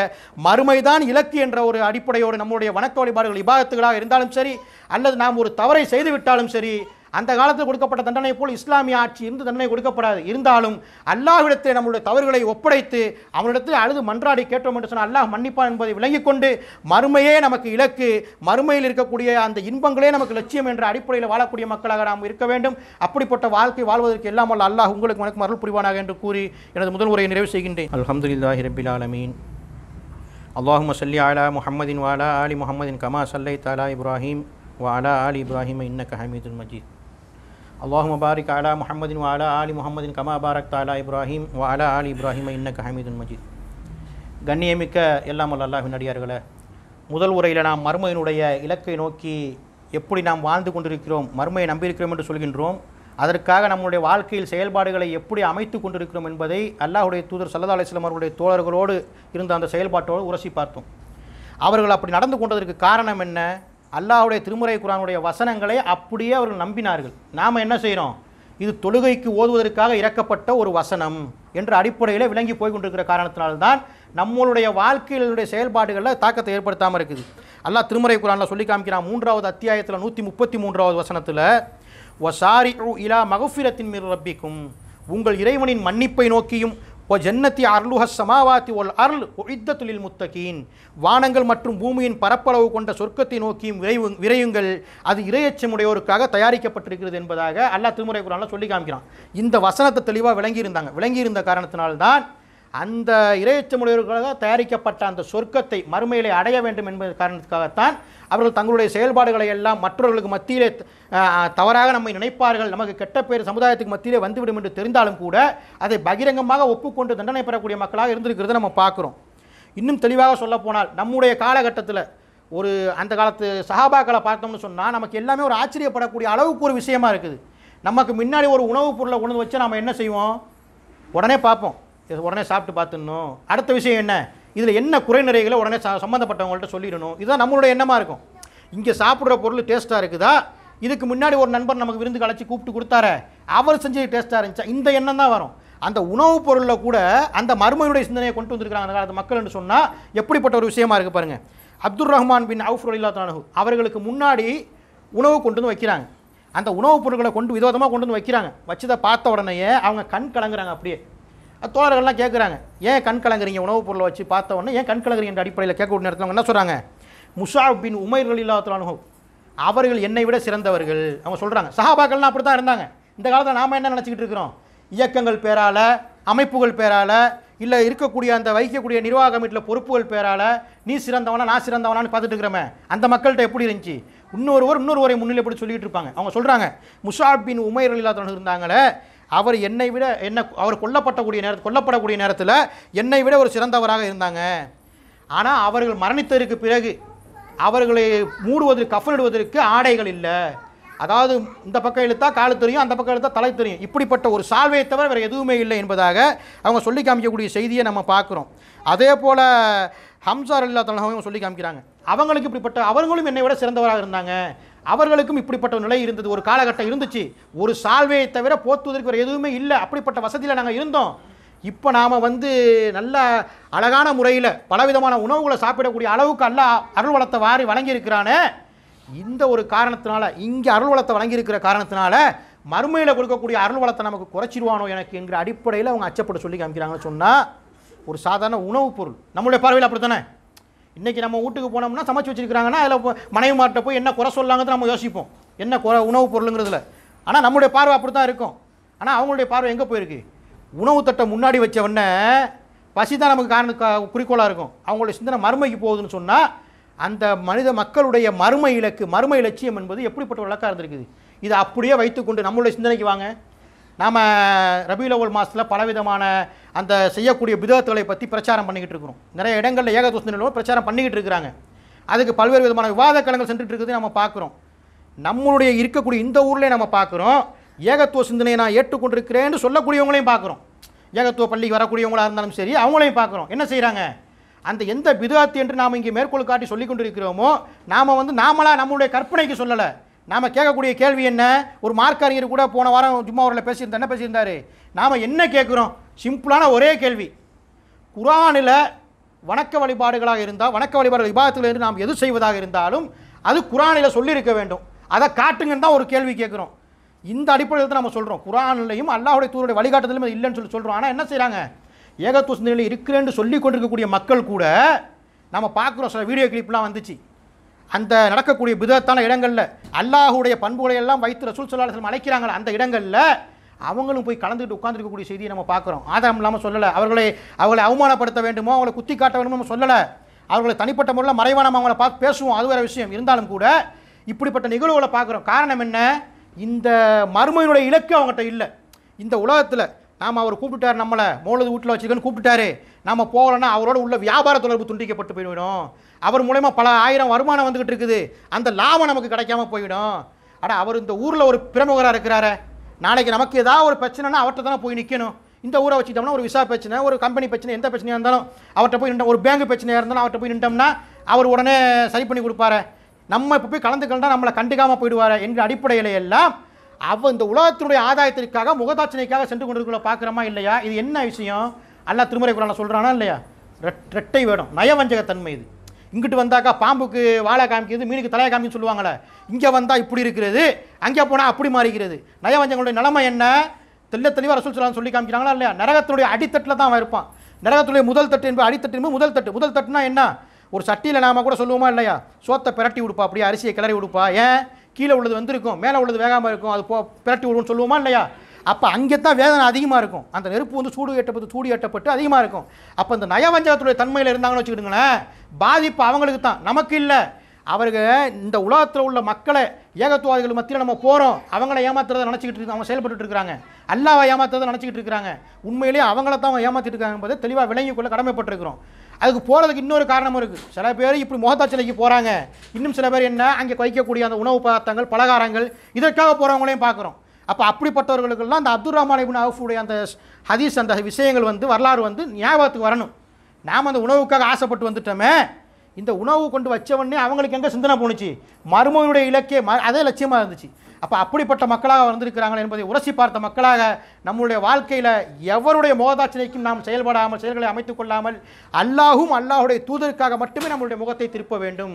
மறுமைதான் இலக்கு என்ற ஒரு அடிப்படையோடு நம்மளுடைய வணக்க வழிபாடுகள் விபாகத்துகளாக இருந்தாலும் சரி அல்லது நாம் ஒரு தவறை செய்துவிட்டாலும் சரி அந்த காலத்தில் கொடுக்கப்பட்ட தண்டனை போல் இஸ்லாமிய ஆட்சி இருந்து தண்டனை கொடுக்கப்படாது இருந்தாலும் அல்லாஹ்விடத்தில் நம்மளுடைய தவறுகளை ஒப்படைத்து அவனிடத்தில் அழுது மன்றாடி கேட்டோம் என்று சொன்னால் அல்லாஹ் மன்னிப்பான் என்பதை விளங்கிக் கொண்டு மறுமையே நமக்கு இலக்கு மறுமையில் இருக்கக்கூடிய அந்த இன்பங்களே நமக்கு லட்சியம் என்ற அடிப்படையில் வாழக்கூடிய மக்களாக நாம் இருக்க வேண்டும் அப்படிப்பட்ட வாழ்க்கை வாழ்வதற்கு எல்லாம் வல்ல அல்லாஹ் உங்களுக்கு எனக்கு மருள் புரிவானாக என்று கூறி எனது முதல் உரையை நிறைவு செய்கின்றேன் அலமதுல்லாஹி ரபில் ஆலமீன் அல்லாஹும் சல்லி அலா முஹம்மதின் வாலா அலி முஹம்மதின் கமா சல்லை தாலா இப்ராஹிம் வாலா அலி இப்ராஹிம் இன்னக்க ஹமீதுல் மஜீத் அல்லாஹ் மபாரிக் அலா முஹம்மதின் வாலா ஆலி முகமதின் கமா பாரக் தாலா இப்ராஹிம் வாலா ஆலி இப்ராஹிம் இன்னக்க ஹமீதுன் மஜித் கண்ணியமிக்க எல்லாம் அல்ல அல்லாஹின் அடியார்களே முதல் உரையில் நாம் மர்மையினுடைய இலக்கை நோக்கி எப்படி நாம் வாழ்ந்து கொண்டிருக்கிறோம் மர்மையை நம்பியிருக்கிறோம் என்று சொல்கின்றோம் அதற்காக நம்முடைய வாழ்க்கையில் செயல்பாடுகளை எப்படி அமைத்து கொண்டிருக்கிறோம் என்பதை அல்லாஹுடைய தூதர் சல்லதா அலிஸ்லாம் அவர்களுடைய தோழர்களோடு இருந்த அந்த செயல்பாட்டோடு உரசி பார்த்தோம் அவர்கள் அப்படி நடந்து கொண்டதற்கு காரணம் என்ன அல்லாஹுடைய திருமுறை குரானுடைய வசனங்களை அப்படியே அவர்கள் நம்பினார்கள் நாம் என்ன செய்கிறோம் இது தொழுகைக்கு ஓதுவதற்காக இறக்கப்பட்ட ஒரு வசனம் என்ற அடிப்படையில் விளங்கி போய் கொண்டிருக்கிற காரணத்தினால்தான் நம்மளுடைய வாழ்க்கையினுடைய செயல்பாடுகளில் தாக்கத்தை ஏற்படுத்தாமல் இருக்குது அல்லாஹ் திருமறை குரானில் சொல்லி காமிக்கிறான் மூன்றாவது அத்தியாயத்தில் நூற்றி முப்பத்தி மூன்றாவது வசனத்தில் சாரி இலா மகஃபிரத்தின் மீது ரப்பிக்கும் உங்கள் இறைவனின் மன்னிப்பை நோக்கியும் ஜன்னத்தி அர்லுஹ சமாவாத்தி ஒல் அருள் ஒழித்த தொழில் முத்தகீன் வானங்கள் மற்றும் பூமியின் பரப்பளவு கொண்ட சொர்க்கத்தை நோக்கியும் விரைவு விரையுங்கள் அது இரையச்சமுடையோருக்காக தயாரிக்கப்பட்டிருக்கிறது என்பதாக அல்லா திருமுறை குரானில் சொல்லி காமிக்கிறான் இந்த வசனத்தை தெளிவாக விளங்கியிருந்தாங்க விளங்கியிருந்த காரணத்தினால்தான் அந்த இரையச்சமுடையவர்களாக தயாரிக்கப்பட்ட அந்த சொர்க்கத்தை மறுமையிலே அடைய வேண்டும் என்பது காரணத்துக்காகத்தான் அவர்கள் தங்களுடைய செயல்பாடுகளை எல்லாம் மற்றவர்களுக்கு மத்தியிலே தவறாக நம்மை நினைப்பார்கள் நமக்கு கெட்ட பேர் சமுதாயத்துக்கு மத்தியிலே வந்துவிடும் என்று தெரிந்தாலும் கூட அதை பகிரங்கமாக ஒப்புக்கொண்டு தண்டனை பெறக்கூடிய மக்களாக இருந்திருக்கிறத நம்ம பார்க்குறோம் இன்னும் தெளிவாக சொல்லப்போனால் நம்முடைய காலகட்டத்தில் ஒரு அந்த காலத்து சஹாபாக்களை பார்த்தோம்னு சொன்னால் நமக்கு எல்லாமே ஒரு ஆச்சரியப்படக்கூடிய அளவுக்கு ஒரு விஷயமா இருக்குது நமக்கு முன்னாடி ஒரு உணவுப் பொருளை உணவு வச்சு நம்ம என்ன செய்வோம் உடனே பார்ப்போம் உடனே சாப்பிட்டு பார்த்துடணும் அடுத்த விஷயம் என்ன இதில் என்ன குறை நிறைகளை உடனே சம்மந்தப்பட்டவங்கள்ட்ட சொல்லிடணும் இதுதான் நம்மளோட எண்ணமாக இருக்கும் இங்கே சாப்பிட்ற பொருள் டேஸ்ட்டாக இருக்குதா இதுக்கு முன்னாடி ஒரு நண்பர் நமக்கு விருந்து கழிச்சு கூப்பிட்டு கொடுத்தாரு அவர் செஞ்சு டேஸ்ட்டாக இருந்துச்சா இந்த எண்ணம் தான் வரும் அந்த உணவுப் பொருளில் கூட அந்த மர்மையுடைய சிந்தனையை கொண்டு வந்திருக்கிறாங்க அந்த காலத்து மக்கள் என்று சொன்னால் எப்படிப்பட்ட ஒரு விஷயமா இருக்குது பாருங்கள் அப்துல் ரஹ்மான் பின் அவுஃப் ரலில்லா தானு அவர்களுக்கு முன்னாடி உணவு கொண்டு வந்து வைக்கிறாங்க அந்த உணவுப் பொருட்களை கொண்டு விதவிதமாக கொண்டு வந்து வைக்கிறாங்க வச்சதை பார்த்த உடனேயே அவங்க கண் கலங்குறாங்க அப்படியே தோழர்கள்லாம் கேட்குறாங்க ஏன் கண் கலங்குறீங்க உணவுப் பொருளை வச்சு பார்த்த உடனே ஏன் கண் கலங்குறீங்க அடிப்படையில் கேட்கக்கூடிய நேரத்தில் என்ன சொல்கிறாங்க முஷா பின் உமைர்கள் இல்லாத்தாலும் அவர்கள் என்னை விட சிறந்தவர்கள் அவங்க சொல்கிறாங்க சஹாபாக்கள்லாம் அப்படி தான் இருந்தாங்க இந்த காலத்தில் நாம் என்ன நினச்சிக்கிட்டு இருக்கிறோம் இயக்கங்கள் பேரால் அமைப்புகள் பேரால் இல்லை இருக்கக்கூடிய அந்த வைக்கக்கூடிய நிர்வாக அமைப்பில் பொறுப்புகள் பேரால் நீ சிறந்தவனா நான் சிறந்தவனான்னு பார்த்துட்டு இருக்கிறமே அந்த மக்கள்கிட்ட எப்படி இருந்துச்சு இன்னொருவர் இன்னொருவரை முன்னிலைப்படி சொல்லிகிட்டு இருப்பாங்க அவங்க சொல்கிறாங்க முஷாபின் பின் உமைர்கள் இல்லாதவர்கள் இருந்தாங்களே அவர் என்னை விட என்ன அவர் கொல்லப்பட்டக்கூடிய நேரத்தில் கொல்லப்படக்கூடிய நேரத்தில் என்னை விட ஒரு சிறந்தவராக இருந்தாங்க ஆனால் அவர்கள் மரணித்ததற்கு பிறகு அவர்களை மூடுவதற்கு கஃனிடுவதற்கு ஆடைகள் இல்லை அதாவது இந்த பக்கம் எழுத்தா காலு தெரியும் அந்த பக்கம் எழுத்தா தலை தெரியும் இப்படிப்பட்ட ஒரு சால்வையை தவிர வேறு எதுவுமே இல்லை என்பதாக அவங்க சொல்லி காமிக்கக்கூடிய செய்தியை நம்ம பார்க்குறோம் அதே போல் ஹம்சார் அல்லா தலைவங்க சொல்லி காமிக்கிறாங்க அவங்களுக்கு இப்படிப்பட்ட அவர்களும் என்னை விட சிறந்தவராக இருந்தாங்க அவர்களுக்கும் இப்படிப்பட்ட நிலை இருந்தது ஒரு காலகட்டம் இருந்துச்சு ஒரு சால்வையை தவிர போத்துவதற்கு வேறு எதுவுமே இல்லை அப்படிப்பட்ட வசதியில் நாங்கள் இருந்தோம் இப்போ நாம் வந்து நல்ல அழகான முறையில் பலவிதமான உணவுகளை சாப்பிடக்கூடிய அளவுக்கு அல்ல அருள் வளத்தை வாரி வழங்கியிருக்கிறானே இந்த ஒரு காரணத்தினால இங்கே அருள் வளத்தை வழங்கியிருக்கிற காரணத்தினால மறுமையில் கொடுக்கக்கூடிய அருள் வளத்தை நமக்கு குறைச்சிருவானோ எனக்கு என்கிற அடிப்படையில் அவங்க அச்சப்பட சொல்லி காமிக்கிறாங்கன்னு சொன்னால் ஒரு சாதாரண உணவுப் பொருள் நம்மளுடைய பார்வையில் அப்படித்தானே இன்றைக்கி நம்ம வீட்டுக்கு போனோம்னா சமைச்சு வச்சுருக்கிறாங்கன்னா அதில் மனைவி மாட்ட போய் என்ன குறை சொல்லாங்கிறது நம்ம யோசிப்போம் என்ன குறை உணவு பொருளுங்கிறதுல ஆனால் நம்முடைய பார்வை அப்படி தான் இருக்கும் ஆனால் அவங்களுடைய பார்வை எங்கே போயிருக்கு உணவு தட்டை முன்னாடி வச்சவொடனே பசி தான் நமக்கு காரண குறிக்கோளாக இருக்கும் அவங்களுடைய சிந்தனை மறுமைக்கு போகுதுன்னு சொன்னால் அந்த மனித மக்களுடைய மறுமை இலக்கு மறுமை இலட்சியம் என்பது எப்படிப்பட்ட வழக்காக இருந்திருக்குது இதை அப்படியே வைத்துக்கொண்டு நம்மளுடைய சிந்தனைக்கு வாங்க நாம் ரபியுலவல் மாதத்தில் பலவிதமான அந்த செய்யக்கூடிய விதத்துகளை பற்றி பிரச்சாரம் பண்ணிக்கிட்டு இருக்கிறோம் நிறைய இடங்களில் ஏகதோஷ நிலவும் பிரச்சாரம் பண்ணிக்கிட்டு இருக்கிறாங்க அதுக்கு பல்வேறு விதமான விவாத களங்கள் சென்றுட்டு இருக்கிறது நம்ம பார்க்குறோம் நம்மளுடைய இருக்கக்கூடிய இந்த ஊரில் நம்ம பார்க்குறோம் ஏகத்துவ சிந்தனையை நான் ஏற்றுக்கொண்டிருக்கிறேன்னு சொல்லக்கூடியவங்களையும் பார்க்குறோம் ஏகத்துவ பள்ளிக்கு வரக்கூடியவங்களாக இருந்தாலும் சரி அவங்களையும் பார்க்குறோம் என்ன செய்கிறாங்க அந்த எந்த விதாத்தி என்று நாம் இங்கே மேற்கோள் காட்டி சொல்லி கொண்டிருக்கிறோமோ நாம் வந்து நாமளாக நம்மளுடைய கற்பனைக்கு சொல்லலை நாம் கேட்கக்கூடிய கேள்வி என்ன ஒரு மார்க் அறிஞர் கூட போன வாரம் சும்மா அவரில் பேசியிருந்தா என்ன பேசியிருந்தார் நாம் என்ன கேட்குறோம் சிம்பிளான ஒரே கேள்வி குரானில் வணக்க வழிபாடுகளாக இருந்தால் வணக்க வழிபாடு விபாதத்தில் இருந்து நாம் எது செய்வதாக இருந்தாலும் அது குரானில் சொல்லியிருக்க வேண்டும் அதை காட்டுங்கன்னு தான் ஒரு கேள்வி கேட்குறோம் இந்த அடிப்படையில் தான் நம்ம சொல்கிறோம் குரான்லையும் அல்லாஹுடைய தூருடைய வழிகாட்டுதலும் இல்லைன்னு சொல்லி சொல்கிறோம் ஆனால் என்ன செய்கிறாங்க ஏகத்துவ சிந்தனையில் இருக்கிறேன்னு சொல்லி கொண்டிருக்கக்கூடிய மக்கள் கூட நம்ம பார்க்குறோம் சில வீடியோ கிளிப்லாம் வந்துச்சு அந்த நடக்கக்கூடிய விதத்தான இடங்களில் அல்லாஹுடைய பண்புகளை எல்லாம் வைத்து ரசூல் சொல்லாசலம் அழைக்கிறாங்க அந்த இடங்களில் அவங்களும் போய் கலந்துட்டு உட்காந்துருக்கக்கூடிய செய்தியை நம்ம பார்க்குறோம் ஆதாரம் இல்லாமல் சொல்லலை அவர்களை அவர்களை அவமானப்படுத்த வேண்டுமோ அவங்களை குத்தி காட்ட வேண்டுமோ நம்ம சொல்லலை அவர்களை தனிப்பட்ட முறையில் மறைவான நம்ம அவங்கள பார்த்து பேசுவோம் அது வேறு விஷயம் இருந்தாலும் கூட இப்படிப்பட்ட நிகழ்வுகளை பார்க்குறோம் காரணம் என்ன இந்த மருமையினுடைய இலக்கு அவங்ககிட்ட இல்லை இந்த உலகத்தில் நாம் அவர் கூப்பிட்டுட்டார் நம்மளை மோளது வீட்டில் வச்சுருக்கேன்னு கூப்பிட்டுட்டாரு நம்ம போகலன்னா அவரோட உள்ள வியாபார தொடர்பு துண்டிக்கப்பட்டு போய்விடும் அவர் மூலயமா பல ஆயிரம் வருமானம் வந்துக்கிட்டு இருக்குது அந்த லாபம் நமக்கு கிடைக்காம போயிடும் ஆனால் அவர் இந்த ஊரில் ஒரு பிரமுகராக இருக்கிறாரு நாளைக்கு நமக்கு ஏதாவது ஒரு பிரச்சனைனா அவர்கிட்ட தானே போய் நிற்கணும் இந்த ஊரை வச்சுட்டோம்னா ஒரு விசா பிரச்சனை ஒரு கம்பெனி பிரச்சனை எந்த பிரச்சனையாக இருந்தாலும் அவர்கிட்ட போய் நின்று ஒரு பேங்க் பிரச்சனையாக இருந்தாலும் அவர்கிட்ட போய் நின்றோம்னா அவர் உடனே சரி பண்ணி கொடுப்பாரு நம்ம இப்போ போய் கலந்து கலந்தால் நம்மளை கண்டுக்காமல் போயிடுவார் என்ற அடிப்படையில் எல்லாம் அவ இந்த உலகத்தினுடைய ஆதாயத்திற்காக முகதாட்சணைக்காக சென்று கொண்டிருக்கிற பார்க்குறோமா இல்லையா இது என்ன விஷயம் அல்லா திருமுறை குரான சொல்கிறானா இல்லையா ரெட்டை வேடம் நயவஞ்சகத்தன்மை இது இங்கிட்டு வந்தாக்கா பாம்புக்கு வாழை காமிக்கிறது மீனுக்கு தலையை காமிக்குன்னு சொல்லுவாங்களே இங்கே வந்தால் இப்படி இருக்கிறது அங்கே போனால் அப்படி மாறிக்கிறது நயவஞ்சங்களுடைய நிலைமை என்ன தெல்ல தெளிவாக ரசூல் சொல்லான்னு சொல்லி காமிக்கிறாங்களா இல்லையா நரகத்துடைய அடித்தட்டில் தான் அவன் இருப்பான் நரகத்துடைய முதல் தட்டு என்பது அடித்தட்டு என்பது முதல் தட்டு முதல் தட்டுனா என்ன ஒரு சட்டியில் நாம கூட சொல்லுவோமா இல்லையா சோத்தை பிரட்டி விடுப்பா அப்படியே அரிசியை கிளறி விடுப்பா ஏன் கீழே உள்ளது வந்திருக்கும் மேலே உள்ளது வேகாமல் இருக்கும் அது போ பிரட்டி விடுவோம்னு சொல்லுவோமா இல்லையா அப்போ அங்கே தான் வேதனை அதிகமாக இருக்கும் அந்த நெருப்பு வந்து சூடு எட்டப்பட்டு சூடு எட்டப்பட்டு அதிகமாக இருக்கும் அப்போ அந்த நயவஞ்சகத்துடைய தன்மையில் இருந்தாங்கன்னு வச்சுக்கிடுங்களேன் பாதிப்பு அவங்களுக்கு தான் நமக்கு இல்லை அவர்கள் இந்த உலகத்தில் உள்ள மக்களை ஏகத்துவாதிகள் மத்தியில் நம்ம போகிறோம் அவங்கள ஏமாத்துறதை நினச்சிக்கிட்டு இருக்கு அவங்க செயல்பட்டு இருக்கிறாங்க அல்லாவை ஏமாத்துறதை நினச்சிக்கிட்டு இருக்கிறாங்க உண்மையிலேயே அவங்கள தான் அவங்க ஏமாற்றிட்டு இருக்காங்க என்பதை தெளிவாக விளங்கி கொள்ள கடமைப்பட்டிருக்கிறோம் அதுக்கு போகிறதுக்கு இன்னொரு காரணமும் இருக்குது சில பேர் இப்படி முகத்தாச்சலைக்கு போகிறாங்க இன்னும் சில பேர் என்ன அங்கே வைக்கக்கூடிய அந்த உணவு பதார்த்தங்கள் பலகாரங்கள் இதற்காக போகிறவங்களையும் பார்க்குறோம் அப்போ அப்படிப்பட்டவர்களுக்கெல்லாம் அந்த அப்துல் ரஹ்மான் இபின் அவுஃபுடைய அந்த ஹதீஸ் அந்த விஷயங்கள் வந்து வரலாறு வந்து ஞாபகத்துக்கு வரணும் நாம் அந்த உணவுக்காக ஆசைப்பட்டு வந்துட்டோமே இந்த உணவு கொண்டு வச்சவொடனே அவங்களுக்கு எங்கே சிந்தனை போணுச்சு மருமையுடைய இலக்கே ம அதே லட்சியமாக இருந்துச்சு அப்போ அப்படிப்பட்ட மக்களாக வந்திருக்கிறாங்க என்பதை உரசி பார்த்த மக்களாக நம்முடைய வாழ்க்கையில் எவருடைய மோதாச்சனைக்கும் நாம் செயல்படாமல் செயல்களை அமைத்துக் கொள்ளாமல் அல்லாஹும் அல்லாஹுடைய தூதருக்காக மட்டுமே நம்முடைய முகத்தை திருப்ப வேண்டும்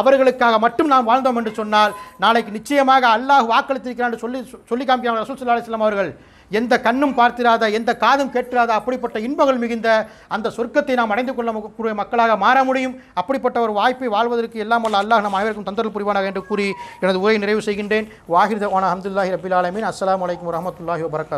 அவர்களுக்காக மட்டும் நாம் வாழ்ந்தோம் என்று சொன்னால் நாளைக்கு நிச்சயமாக அல்லாஹ் வாக்களித்திருக்கிறான் என்று சொல்லி சொல்லி காமிக்கிறார்கள் ரசூல் சுல்லா அலிஸ்லாம் அவர்கள் எந்த கண்ணும் பார்த்திராத எந்த காதும் கேட்கிறாத அப்படிப்பட்ட இன்பங்கள் மிகுந்த அந்த சொர்க்கத்தை நாம் அடைந்து கொள்ளக்கூடிய மக்களாக மாற முடியும் அப்படிப்பட்ட ஒரு வாய்ப்பை வாழ்வதற்கு எல்லாம் வல்ல அல்லாஹ் நம் அனைவருக்கும் தந்தரல் புரிவானாக என்று கூறி எனது உரையை நிறைவு செய்கின்றேன் வாஹிர் அஹமதுல்லாஹி ரபில் ஆலமின் அஸ்லாம் வலைக்கம் வரமத்துல்லாஹி வபரகாத்